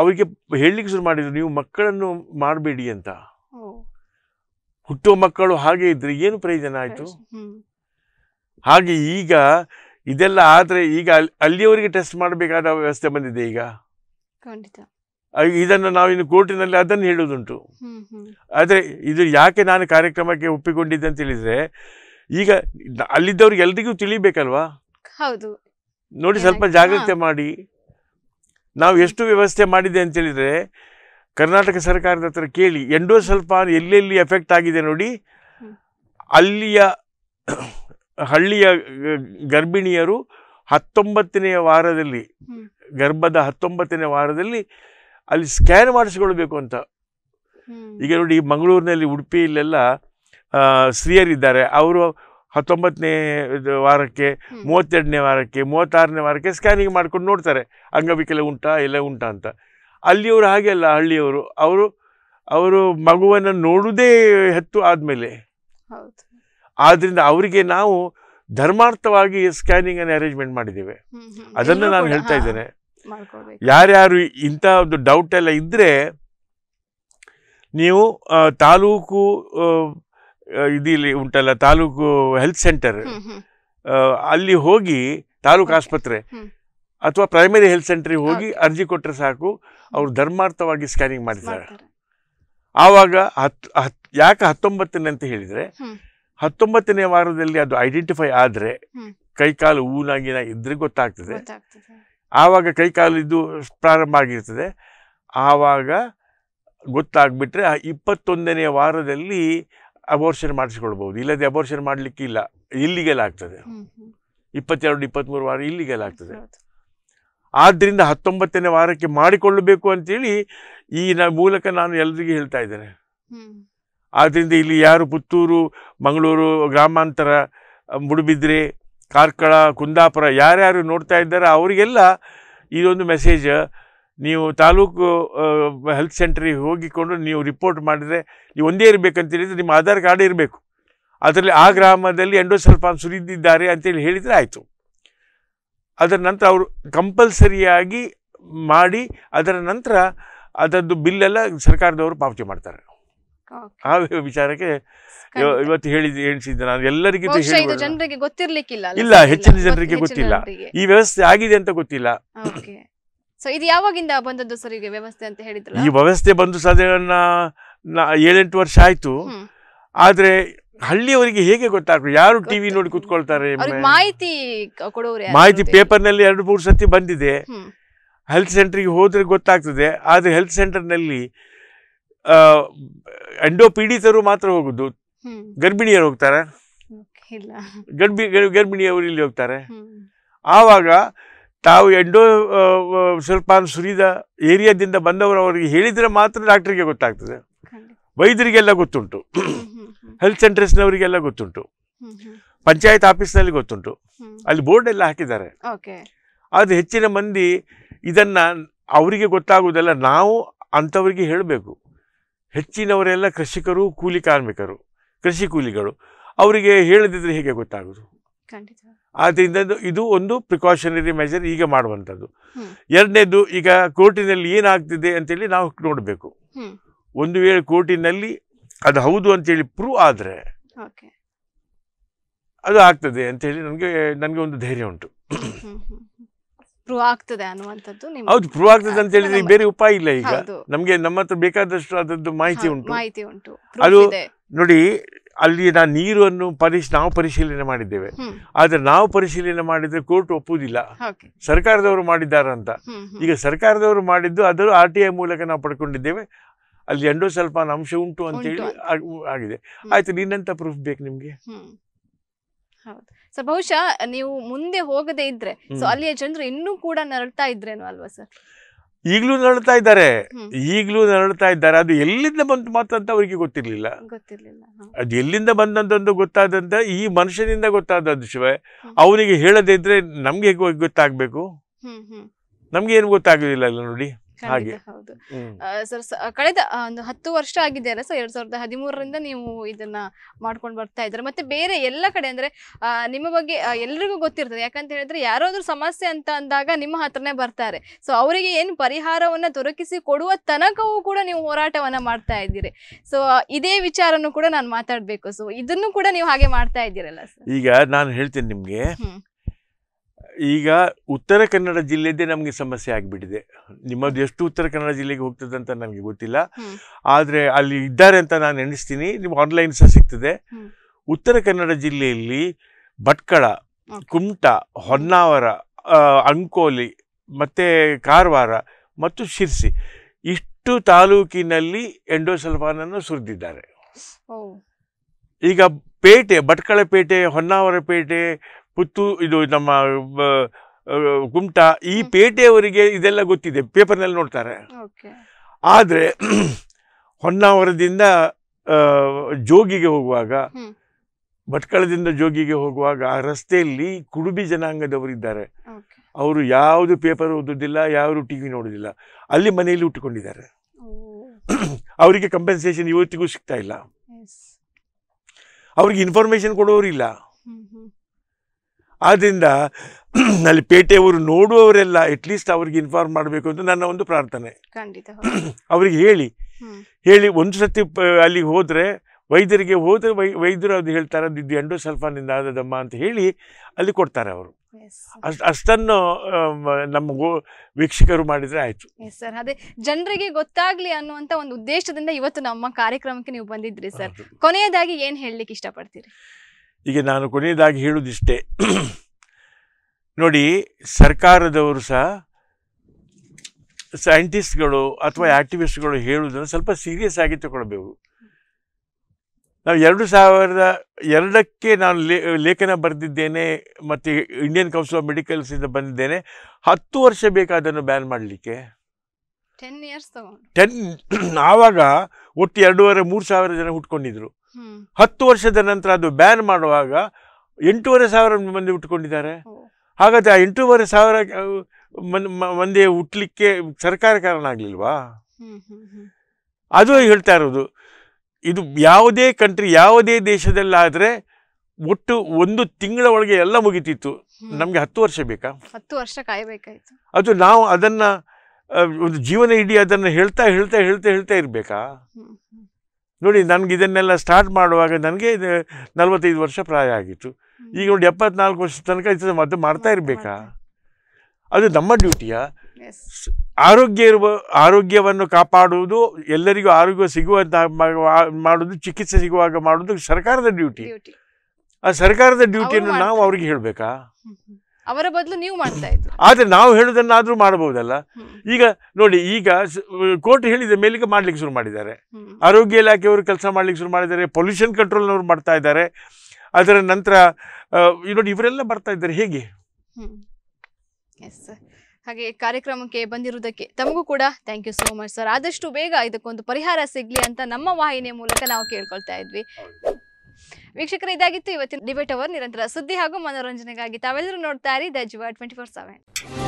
ಅವರಿಗೆ ಹೇಳಲಿಕ್ಕೆ ಶುರು ಮಾಡಿದರು ನೀವು ಮಕ್ಕಳನ್ನು ಮಾಡಬೇಡಿ ಅಂತ ಹುಟ್ಟುವ ಮಕ್ಕಳು ಹಾಗೆ ಇದ್ರೆ ಏನು ಪ್ರಯೋಜನ ಆಯಿತು ಹಾಗೆ ಈಗ ಇದೆಲ್ಲ ಆದರೆ ಈಗ ಅಲ್ಲಿಯವರಿಗೆ ಟೆಸ್ಟ್ ಮಾಡಬೇಕಾದ ವ್ಯವಸ್ಥೆ ಬಂದಿದೆ ಈಗ ಖಂಡಿತ ನಾವು ಇನ್ನು ಕೋರ್ಟಿನಲ್ಲಿ ಅದನ್ನು ಹೇಳುವುದುಂಟು ಆದರೆ ಇದು ಯಾಕೆ ನಾನು ಕಾರ್ಯಕ್ರಮಕ್ಕೆ ಒಪ್ಪಿಕೊಂಡಿದ್ದೆ ಅಂತ ಹೇಳಿದರೆ ಈಗ ಅಲ್ಲಿದ್ದವ್ರಿಗೆ ಎಲ್ರಿಗೂ ತಿಳಿಬೇಕಲ್ವಾ ಹೌದು ನೋಡಿ ಸ್ವಲ್ಪ ಜಾಗ್ರತೆ ಮಾಡಿ ನಾವು ಎಷ್ಟು ವ್ಯವಸ್ಥೆ ಮಾಡಿದೆ ಅಂತೇಳಿದರೆ ಕರ್ನಾಟಕ ಸರ್ಕಾರದ ಹತ್ರ ಕೇಳಿ ಎಂಡೋ ಸ್ವಲ್ಪ ಎಲ್ಲೆಲ್ಲಿ ಎಫೆಕ್ಟ್ ಆಗಿದೆ ನೋಡಿ ಅಲ್ಲಿಯ ಹಳ್ಳಿಯ ಗರ್ಭಿಣಿಯರು ಹತ್ತೊಂಬತ್ತನೆಯ ವಾರದಲ್ಲಿ ಗರ್ಭದ ಹತ್ತೊಂಬತ್ತನೇ ವಾರದಲ್ಲಿ ಅಲ್ಲಿ ಸ್ಕ್ಯಾನ್ ಮಾಡಿಸ್ಕೊಳ್ಬೇಕು ಅಂತ ಈಗ ನೋಡಿ ಮಂಗಳೂರಿನಲ್ಲಿ ಉಡುಪಿಯಲ್ಲೆಲ್ಲ ಸ್ತ್ರೀಯರಿದ್ದಾರೆ ಅವರು ಹತ್ತೊಂಬತ್ತನೇ ವಾರಕ್ಕೆ ಮೂವತ್ತೆರಡನೇ ವಾರಕ್ಕೆ ಮೂವತ್ತಾರನೇ ವಾರಕ್ಕೆ ಸ್ಕ್ಯಾನಿಂಗ್ ಮಾಡ್ಕೊಂಡು ನೋಡ್ತಾರೆ ಅಂಗವಿಕಲ ಉಂಟಾ ಎಲ್ಲ ಉಂಟಾ ಅಂತ ಅಲ್ಲಿಯವರು ಹಾಗೆ ಅಲ್ಲ ಹಳ್ಳಿಯವರು ಅವರು ಅವರು ಮಗುವನ್ನು ನೋಡುವುದೇ ಹೆತ್ತು ಆದಮೇಲೆ ಆದ್ರಿಂದ ಅವರಿಗೆ ನಾವು ಧರ್ಮಾರ್ಥವಾಗಿ ಸ್ಕ್ಯಾನಿಂಗ್ ಅನ್ನು ಅರೇಂಜ್ಮೆಂಟ್ ಮಾಡಿದ್ದೇವೆ ಅದನ್ನು ನಾನು ಹೇಳ್ತಾ ಇದ್ದೇನೆ ಯಾರ್ಯಾರು ಇಂಥ ಒಂದು ಡೌಟ್ ಎಲ್ಲ ಇದ್ದರೆ ನೀವು ತಾಲೂಕು ಇದಿಲ್ಲಿ ಉಂಟಲ್ಲ ತಾಲೂಕು ಹೆಲ್ತ್ ಸೆಂಟರ್ ಅಲ್ಲಿ ಹೋಗಿ ತಾಲೂಕು ಆಸ್ಪತ್ರೆ ಅಥವಾ ಪ್ರೈಮರಿ ಹೆಲ್ತ್ ಸೆಂಟ್ರಿಗೆ ಹೋಗಿ ಅರ್ಜಿ ಕೊಟ್ಟರೆ ಸಾಕು ಅವರು ಧರ್ಮಾರ್ಥವಾಗಿ ಸ್ಕ್ಯಾನಿಂಗ್ ಮಾಡಿದ್ದಾರೆ ಆವಾಗ ಹತ್ತು ಹತ್ ಯಾಕೆ ಹತ್ತೊಂಬತ್ತನೇ ಅಂತ ಹೇಳಿದರೆ ಹತ್ತೊಂಬತ್ತನೇ ವಾರದಲ್ಲಿ ಅದು ಐಡೆಂಟಿಫೈ ಆದರೆ ಕೈಕಾಲು ಊನಾಗಿನ ಇದ್ರೆ ಗೊತ್ತಾಗ್ತದೆ ಆವಾಗ ಕೈಕಾಲು ಇದು ಪ್ರಾರಂಭ ಆಗಿರ್ತದೆ ಆವಾಗ ಗೊತ್ತಾಗ್ಬಿಟ್ರೆ ಇಪ್ಪತ್ತೊಂದನೇ ವಾರದಲ್ಲಿ ಅಬೋರ್ಷನ್ ಮಾಡಿಸ್ಕೊಳ್ಬೋದು ಇಲ್ಲದೆ ಅಬೋರ್ಷನ್ ಮಾಡ್ಲಿಕ್ಕೆ ಇಲ್ಲ ಇಲ್ಲಿಗೆಲ್ಲ ಆಗ್ತದೆ ಇಪ್ಪತ್ತೆರಡು ಇಪ್ಪತ್ತ್ಮೂರು ವಾರ ಇಲ್ಲಿಗೆಲ್ಲ ಆಗ್ತದೆ ಆದ್ದರಿಂದ ಹತ್ತೊಂಬತ್ತನೇ ವಾರಕ್ಕೆ ಮಾಡಿಕೊಳ್ಳಬೇಕು ಅಂತೇಳಿ ಈ ಮೂಲಕ ನಾನು ಎಲ್ರಿಗೂ ಹೇಳ್ತಾ ಇದ್ದೇನೆ ಆದ್ದರಿಂದ ಇಲ್ಲಿ ಯಾರು ಪುತ್ತೂರು ಮಂಗಳೂರು ಗ್ರಾಮಾಂತರ ಮುಡುಬಿದ್ರೆ ಕಾರ್ಕಳ ಕುಂದಾಪುರ ಯಾರ್ಯಾರು ನೋಡ್ತಾ ಇದ್ದಾರೆ ಅವರಿಗೆಲ್ಲ ಇದೊಂದು ಮೆಸೇಜ್ ನೀವು ತಾಲೂಕು ಹೆಲ್ತ್ ಸೆಂಟ್ರಿಗೆ ಹೋಗಿಕೊಂಡು ನೀವು ರಿಪೋರ್ಟ್ ಮಾಡಿದರೆ ನೀವು ಒಂದೇ ಇರಬೇಕಂತೇಳಿದರೆ ನಿಮ್ಮ ಆಧಾರ್ ಕಾರ್ಡ್ ಇರಬೇಕು ಅದರಲ್ಲಿ ಆ ಗ್ರಾಮದಲ್ಲಿ ಸ್ವಲ್ಪ ಸುರಿದಿದ್ದಾರೆ ಅಂತೇಳಿ ಹೇಳಿದರೆ ಆಯಿತು ಅದರ ನಂತರ ಅವರು ಕಂಪಲ್ಸರಿಯಾಗಿ ಮಾಡಿ ಅದರ ನಂತರ ಅದರದ್ದು ಬಿಲ್ಲೆಲ್ಲ ಸರ್ಕಾರದವರು ಪಾವತಿ ಮಾಡ್ತಾರೆ ಆ ವಿಚಾರಕ್ಕೆ ಇವತ್ತು ಹೇಳಿದ ಎಣಿಸಿದ್ದೆ ನಾನು ಎಲ್ಲರಿಗಿಂತ ಜನರಿಗೆ ಗೊತ್ತಿರ್ಲಿಕ್ಕಿಲ್ಲ ಇಲ್ಲ ಹೆಚ್ಚಿನ ಜನರಿಗೆ ಗೊತ್ತಿಲ್ಲ ಈ ವ್ಯವಸ್ಥೆ ಆಗಿದೆ ಅಂತ ಗೊತ್ತಿಲ್ಲ ಸೊ ಇದು ಯಾವಾಗಿಂದ ಬಂದದ್ದು ಸರ್ ಈಗ ವ್ಯವಸ್ಥೆ ಅಂತ ಹೇಳಿದ್ರು ಈ ವ್ಯವಸ್ಥೆ ಬಂದು ಸಾಧಾರಣ ಏಳೆಂಟು ವರ್ಷ ಆಯ್ತು ಆದ್ರೆ ಹಳ್ಳಿಯವರಿಗೆ ಹೇಗೆ ಗೊತ್ತಾಗ್ತದೆ ಯಾರು ಟಿವಿ ನೋಡಿ ಕೂತ್ಕೊಳ್ತಾರೆ ಮಾಹಿತಿ ಮಾಹಿತಿ ಪೇಪರ್ ನಲ್ಲಿ ಎರಡು ಮೂರು ಸತಿ ಬಂದಿದೆ ಹೆಲ್ತ್ ಸೆಂಟರ್ಗೆ ಹೋದ್ರೆ ಗೊತ್ತಾಗ್ತದೆ ಆದ್ರೆ ಹೆಲ್ತ್ ಸೆಂಟರ್ನಲ್ಲಿ ಎಂಡೋಪೀಡಿತರು ಪೀಡಿತರು ಮಾತ್ರ ಹೋಗುದು ಗರ್ಭಿಣಿಯರು ಹೋಗ್ತಾರೆ ಗರ್ಭಿ ಗರ್ಭಿಣಿಯವರು ಇಲ್ಲಿ ಹೋಗ್ತಾರೆ ಆವಾಗ ತಾವು ಎಂಡೋ ಸ್ವಲ್ಪ ಸುರಿದ ಏರಿಯಾದಿಂದ ಬಂದವರು ಅವರಿಗೆ ಹೇಳಿದರೆ ಮಾತ್ರ ಡಾಕ್ಟರ್ಗೆ ಗೊತ್ತಾಗ್ತದೆ ವೈದ್ಯರಿಗೆಲ್ಲ ಗೊತ್ತುಂಟು ಹೆಲ್ತ್ ಸೆಂಟರ್ಸ್ನವರಿಗೆಲ್ಲ ಗೊತ್ತುಂಟು ಪಂಚಾಯತ್ ಆಫೀಸ್ನಲ್ಲಿ ಗೊತ್ತುಂಟು ಅಲ್ಲಿ ಬೋರ್ಡ್ ಎಲ್ಲ ಹಾಕಿದ್ದಾರೆ ಆದರೆ ಹೆಚ್ಚಿನ ಮಂದಿ ಇದನ್ನು ಅವರಿಗೆ ಗೊತ್ತಾಗುವುದಲ್ಲ ನಾವು ಅಂಥವ್ರಿಗೆ ಹೇಳಬೇಕು ಹೆಚ್ಚಿನವರೆಲ್ಲ ಕೃಷಿಕರು ಕೂಲಿ ಕಾರ್ಮಿಕರು ಕೃಷಿ ಕೂಲಿಗಳು ಅವರಿಗೆ ಹೇಳದಿದ್ರೆ ಹೇಗೆ ಗೊತ್ತಾಗೋದು ಆದ್ದರಿಂದ ಇದು ಒಂದು ಪ್ರಿಕಾಷನರಿ ಮೆಜರ್ ಈಗ ಮಾಡುವಂಥದ್ದು ಎರಡನೇದು ಈಗ ಕೋರ್ಟಿನಲ್ಲಿ ಏನಾಗ್ತಿದೆ ಅಂತೇಳಿ ನಾವು ನೋಡಬೇಕು ಒಂದು ವೇಳೆ ಕೋರ್ಟಿನಲ್ಲಿ ಅದು ಹೌದು ಅಂತೇಳಿ ಪ್ರೂವ್ ಆದರೆ ಅದು ಆಗ್ತದೆ ಅಂತೇಳಿ ನನಗೆ ನನಗೆ ಒಂದು ಧೈರ್ಯ ಉಂಟು ಪ್ರೂವ್ ಆಗ್ತದೆ ಅನ್ನುವಂಥದ್ದು ಹೌದು ಪ್ರೂವ್ ಆಗ್ತದೆ ಅಂತ ಹೇಳಿದ್ರೆ ಬೇರೆ ಉಪಾಯ ಇಲ್ಲ ಈಗ ನಮ್ಗೆ ನಮ್ಮ ಹತ್ರ ಬೇಕಾದಷ್ಟು ಅದರದ್ದು ಮಾಹಿತಿ ಉಂಟು ಮಾಹಿತಿ ಉಂಟು ಅದು- ನೋಡಿ ಅಲ್ಲಿ ಅಲ್ಲಿನ ನೀರನ್ನು ಪರಿಶ್ ನಾವು ಪರಿಶೀಲನೆ ಮಾಡಿದ್ದೇವೆ ಆದ್ರೆ ನಾವು ಪರಿಶೀಲನೆ ಮಾಡಿದ್ರೆ ಕೋರ್ಟ್ ಒಪ್ಪುವುದಿಲ್ಲ ಸರ್ಕಾರದವರು ಮಾಡಿದ್ದಾರೆ ಅಂತ ಈಗ ಸರ್ಕಾರದವರು ಮಾಡಿದ್ದು ಅದರ ಆರ್ ಟಿ ಐ ಮೂಲಕ ನಾವು ಪಡ್ಕೊಂಡಿದ್ದೇವೆ ಅಲ್ಲಿ ಎಂಡೋ ಸ್ವಲ್ಪ ಅಂಶ ಉಂಟು ಅಂತ ಹೇಳಿ ಆಗಿದೆ ಆಯ್ತು ನಿನ್ನಂತ ಪ್ರೂಫ್ ಬೇಕು ನಿಮ್ಗೆ ಹೌದು ಸರ್ ಬಹುಶಃ ನೀವು ಮುಂದೆ ಹೋಗದೆ ಇದ್ರೆ ಸೊ ಅಲ್ಲಿಯ ಜನರು ಇನ್ನೂ ಕೂಡ ನರಳ್ತಾ ಇದ್ರೇನು ಅಲ್ವಾ ಸರ್ ಈಗಲೂ ನರಳ್ತಾ ಇದ್ದಾರೆ ಈಗಲೂ ನರಳ್ತಾ ಇದ್ದಾರೆ ಅದು ಎಲ್ಲಿಂದ ಬಂತು ಮಾತು ಅಂತ ಅವರಿಗೆ ಗೊತ್ತಿರಲಿಲ್ಲ ಗೊತ್ತಿರ್ಲಿಲ್ಲ ಅದು ಎಲ್ಲಿಂದ ಬಂದಂತಂದು ಗೊತ್ತಾದಂತ ಈ ಮನುಷ್ಯನಿಂದ ಗೊತ್ತಾದದ್ದು ಶಿವ ಅವನಿಗೆ ಹೇಳದೇ ಇದ್ರೆ ನಮ್ಗೆ ಹೇಗೆ ಗೊತ್ತಾಗ್ಬೇಕು ನಮ್ಗೆ ಏನು ಗೊತ್ತಾಗಲಿಲ್ಲ ನೋಡಿ ಹಾಗೆ ಹೌದು ಕಳೆದ ಒಂದು ಹತ್ತು ವರ್ಷ ಆಗಿದೆ ಅಲ್ಲ ಸರ್ ಎರಡ್ ಸಾವಿರದ ಹದಿಮೂರರಿಂದ ನೀವು ಇದನ್ನ ಮಾಡ್ಕೊಂಡು ಬರ್ತಾ ಇದ್ರೆ ಮತ್ತೆ ಬೇರೆ ಎಲ್ಲ ಕಡೆ ಅಂದ್ರೆ ನಿಮ್ಮ ಬಗ್ಗೆ ಎಲ್ರಿಗೂ ಗೊತ್ತಿರ್ತದೆ ಯಾಕಂತ ಹೇಳಿದ್ರೆ ಯಾರಾದ್ರೂ ಸಮಸ್ಯೆ ಅಂತ ಅಂದಾಗ ನಿಮ್ಮ ಹತ್ರನೇ ಬರ್ತಾರೆ ಸೊ ಅವರಿಗೆ ಏನು ಪರಿಹಾರವನ್ನ ದೊರಕಿಸಿ ಕೊಡುವ ತನಕವೂ ಕೂಡ ನೀವು ಹೋರಾಟವನ್ನ ಮಾಡ್ತಾ ಇದ್ದೀರಿ ಸೊ ಇದೇ ವಿಚಾರನು ಕೂಡ ನಾನು ಮಾತಾಡ್ಬೇಕು ಸೊ ಇದನ್ನು ಕೂಡ ನೀವು ಹಾಗೆ ಮಾಡ್ತಾ ಇದ್ದೀರಲ್ಲ ಸರ್ ಈಗ ನಾನು ಹೇಳ್ತೀನಿ ನಿಮ್ಗೆ ಈಗ ಉತ್ತರ ಕನ್ನಡ ಜಿಲ್ಲೆದೇ ನಮಗೆ ಸಮಸ್ಯೆ ಆಗಿಬಿಟ್ಟಿದೆ ನಿಮ್ಮದು ಎಷ್ಟು ಉತ್ತರ ಕನ್ನಡ ಜಿಲ್ಲೆಗೆ ಹೋಗ್ತದೆ ಅಂತ ನನಗೆ ಗೊತ್ತಿಲ್ಲ ಆದರೆ ಅಲ್ಲಿ ಇದ್ದಾರೆ ಅಂತ ನಾನು ಎಣಿಸ್ತೀನಿ ನಿಮ್ಗೆ ಆನ್ಲೈನ್ ಸಹ ಸಿಗ್ತದೆ ಉತ್ತರ ಕನ್ನಡ ಜಿಲ್ಲೆಯಲ್ಲಿ ಭಟ್ಕಳ ಕುಮಟ ಹೊನ್ನಾವರ ಅಂಕೋಲಿ ಮತ್ತು ಕಾರವಾರ ಮತ್ತು ಶಿರ್ಸಿ ಇಷ್ಟು ತಾಲೂಕಿನಲ್ಲಿ ಎಂಡೋಸಲ್ಫಾನನ್ನು ಸುರಿದಿದ್ದಾರೆ ಈಗ ಪೇಟೆ ಭಟ್ಕಳ ಪೇಟೆ ಹೊನ್ನಾವರ ಪೇಟೆ ಪುತ್ತೂ ಇದು ನಮ್ಮ ಕುಮಟಾ ಈ ಪೇಟೆಯವರಿಗೆ ಇದೆಲ್ಲ ಗೊತ್ತಿದೆ ಪೇಪರ್ನಲ್ಲಿ ನೋಡ್ತಾರೆ ಆದರೆ ಹೊನ್ನಾವರದಿಂದ ಜೋಗಿಗೆ ಹೋಗುವಾಗ ಭಟ್ಕಳದಿಂದ ಜೋಗಿಗೆ ಹೋಗುವಾಗ ಆ ರಸ್ತೆಯಲ್ಲಿ ಕುಡುಬಿ ಜನಾಂಗದವರು ಇದ್ದಾರೆ ಅವರು ಯಾವುದು ಪೇಪರ್ ಓದೋದಿಲ್ಲ ಯಾರು ಟಿ ವಿ ನೋಡೋದಿಲ್ಲ ಅಲ್ಲಿ ಮನೆಯಲ್ಲಿ ಉಟ್ಕೊಂಡಿದ್ದಾರೆ ಅವರಿಗೆ ಕಂಪೆನ್ಸೇಷನ್ ಇವತ್ತಿಗೂ ಸಿಗ್ತಾ ಇಲ್ಲ ಅವ್ರಿಗೆ ಇನ್ಫಾರ್ಮೇಶನ್ ಕೊಡೋರಿಲ್ಲ ಆದ್ದರಿಂದ ಅಲ್ಲಿ ಪೇಟೆಯವರು ನೋಡುವವರೆಲ್ಲ ಅಟ್ಲೀಸ್ಟ್ ಅವ್ರಿಗೆ ಇನ್ಫಾರ್ಮ್ ಮಾಡಬೇಕು ಅಂತ ನನ್ನ ಒಂದು ಪ್ರಾರ್ಥನೆ ಖಂಡಿತ ಅವರಿಗೆ ಹೇಳಿ ಹೇಳಿ ಒಂದು ಸತಿ ಅಲ್ಲಿಗೆ ಹೋದರೆ ವೈದ್ಯರಿಗೆ ಹೋದರೆ ವೈದ್ಯರು ಅದು ಹೇಳ್ತಾರೆ ಅದು ಇದು ಎಂಡೋ ಸಲ್ಫಾನಿಂದ ಆದದಮ್ಮ ಅಂತ ಹೇಳಿ ಅಲ್ಲಿ ಕೊಡ್ತಾರೆ ಅವರು ಅಷ್ಟನ್ನು ನಮಗೂ ವೀಕ್ಷಕರು ಮಾಡಿದ್ರೆ ಆಯ್ತು ಸರ್ ಅದೇ ಜನರಿಗೆ ಗೊತ್ತಾಗ್ಲಿ ಅನ್ನುವಂಥ ಒಂದು ಉದ್ದೇಶದಿಂದ ಇವತ್ತು ನಮ್ಮ ಕಾರ್ಯಕ್ರಮಕ್ಕೆ ನೀವು ಬಂದಿದ್ರಿ ಸರ್ ಕೊನೆಯದಾಗಿ ಏನು ಹೇಳಲಿಕ್ಕೆ ಇಷ್ಟಪಡ್ತೀರಿ ಈಗ ನಾನು ಕೊನೆಯದಾಗಿ ಹೇಳುವುದಿಷ್ಟೇ ನೋಡಿ ಸರ್ಕಾರದವರು ಸಹ ಸೈಂಟಿಸ್ಟ್ಗಳು ಅಥವಾ ಆ್ಯಕ್ಟಿವಿಸ್ಟ್ಗಳು ಹೇಳುವುದನ್ನು ಸ್ವಲ್ಪ ಸೀರಿಯಸ್ ಆಗಿ ತಗೊಳ್ಬೇಕು ನಾವು ಎರಡು ಸಾವಿರದ ಎರಡಕ್ಕೆ ನಾನು ಲೇಖನ ಬರೆದಿದ್ದೇನೆ ಮತ್ತು ಇಂಡಿಯನ್ ಕೌನ್ಸಿಲ್ ಆಫ್ ಮೆಡಿಕಲ್ಸಿಂದ ಬಂದಿದ್ದೇನೆ ಹತ್ತು ವರ್ಷ ಬೇಕಾದನ್ನು ಬ್ಯಾನ್ ಮಾಡಲಿಕ್ಕೆ ಟೆನ್ ಇಯರ್ಸ್ ಟೆನ್ ಆವಾಗ ಒಟ್ಟು ಎರಡೂವರೆ ಮೂರು ಸಾವಿರ ಜನ ಹುಟ್ಕೊಂಡಿದ್ರು ಹತ್ತು ವರ್ಷದ ನಂತರ ಅದು ಬ್ಯಾನ್ ಮಾಡುವಾಗ ಎಂಟೂವರೆ ಸಾವಿರ ಮಂದಿ ಉಟ್ಕೊಂಡಿದ್ದಾರೆ ಹಾಗಾದ್ರೆ ಆ ಎಂಟೂವರೆ ಸಾವಿರ ಮಂದಿ ಹುಟ್ಟಲಿಕ್ಕೆ ಸರ್ಕಾರ ಕಾರಣ ಆಗ್ಲಿಲ್ವಾ ಅದು ಹೇಳ್ತಾ ಇರೋದು ಇದು ಯಾವುದೇ ಕಂಟ್ರಿ ಯಾವುದೇ ದೇಶದಲ್ಲಾದ್ರೆ ಒಟ್ಟು ಒಂದು ತಿಂಗಳ ಒಳಗೆ ಎಲ್ಲ ಮುಗಿತಿತ್ತು ನಮ್ಗೆ ಹತ್ತು ವರ್ಷ ಬೇಕಾ ಹತ್ತು ವರ್ಷ ಕಾಯಬೇಕಾಯ್ತು ಅದು ನಾವು ಅದನ್ನ ಒಂದು ಜೀವನ ಇಡೀ ಅದನ್ನ ಹೇಳ್ತಾ ಹೇಳ್ತಾ ಹೇಳ್ತಾ ಹೇಳ್ತಾ ಇರ್ಬೇಕಾ ನೋಡಿ ನನಗೆ ಇದನ್ನೆಲ್ಲ ಸ್ಟಾರ್ಟ್ ಮಾಡುವಾಗ ನನಗೆ ಇದು ನಲವತ್ತೈದು ವರ್ಷ ಪ್ರಾಯ ಆಗಿತ್ತು ಈಗ ನೋಡಿ ಎಪ್ಪತ್ನಾಲ್ಕು ವರ್ಷದ ತನಕ ಇದು ಮತ್ತೆ ಮಾಡ್ತಾ ಇರಬೇಕಾ ಅದು ನಮ್ಮ ಡ್ಯೂಟಿಯ ಆರೋಗ್ಯ ಇರುವ ಆರೋಗ್ಯವನ್ನು ಕಾಪಾಡುವುದು ಎಲ್ಲರಿಗೂ ಆರೋಗ್ಯ ಸಿಗುವಂತಹ ಮಾಡುವುದು ಚಿಕಿತ್ಸೆ ಸಿಗುವಾಗ ಮಾಡುವುದು ಸರ್ಕಾರದ ಡ್ಯೂಟಿ ಆ ಸರ್ಕಾರದ ಡ್ಯೂಟಿಯನ್ನು ನಾವು ಅವ್ರಿಗೆ ಹೇಳಬೇಕಾ ಅವರ ಬದಲು ನೀವು ಮಾಡ್ತಾ ಇದ್ರು ಆದ್ರೆ ನಾವು ಹೇಳುದನ್ನಾದ್ರೂ ಮಾಡಬಹುದಲ್ಲ ಈಗ ನೋಡಿ ಈಗ ಕೋರ್ಟ್ ಹೇಳಿದ ಮೇಲಿಗೆ ಮಾಡ್ಲಿಕ್ಕೆ ಶುರು ಮಾಡಿದ್ದಾರೆ ಆರೋಗ್ಯ ಇಲಾಖೆಯವರು ಕೆಲಸ ಮಾಡ್ಲಿಕ್ಕೆ ಶುರು ಮಾಡಿದ್ದಾರೆ ಪೊಲ್ಯೂಷನ್ ಕಂಟ್ರೋಲ್ ಅವರು ಮಾಡ್ತಾ ಇದ್ದಾರೆ ಅದರ ನಂತರ ನೋಡಿ ಇವರೆಲ್ಲ ಬರ್ತಾ ಇದ್ದಾರೆ ಹೇಗೆ ಹಾಗೆ ಕಾರ್ಯಕ್ರಮಕ್ಕೆ ಬಂದಿರುವುದಕ್ಕೆ ತಮಗೂ ಕೂಡ thank you so much sir ಆದಷ್ಟು ಬೇಗ ಇದಕ್ಕೊಂದು ಪರಿಹಾರ ಸಿಗಲಿ ಅಂತ ನಮ್ಮ ವಾಹಿನಿಯ ಮೂಲಕ ನಾವು ಕೇಳ್ಕೊಳ್ತಾ ಇದ್ವಿ ವೀಕ್ಷಕರು ಇದಾಗಿತ್ತು ಇವತ್ತಿನ ಡಿಬೇಟ್ ಅವರ್ ನಿರಂತರ ಸುದ್ದಿ ಹಾಗೂ ಮನೋರಂಜನೆಗಾಗಿ ತಾವೆಲ್ಲರೂ ನೋಡ್ತಾ ಇರಿ ದ ಟ್ವೆಂಟಿ ಫೋರ್ ಸೆವೆನ್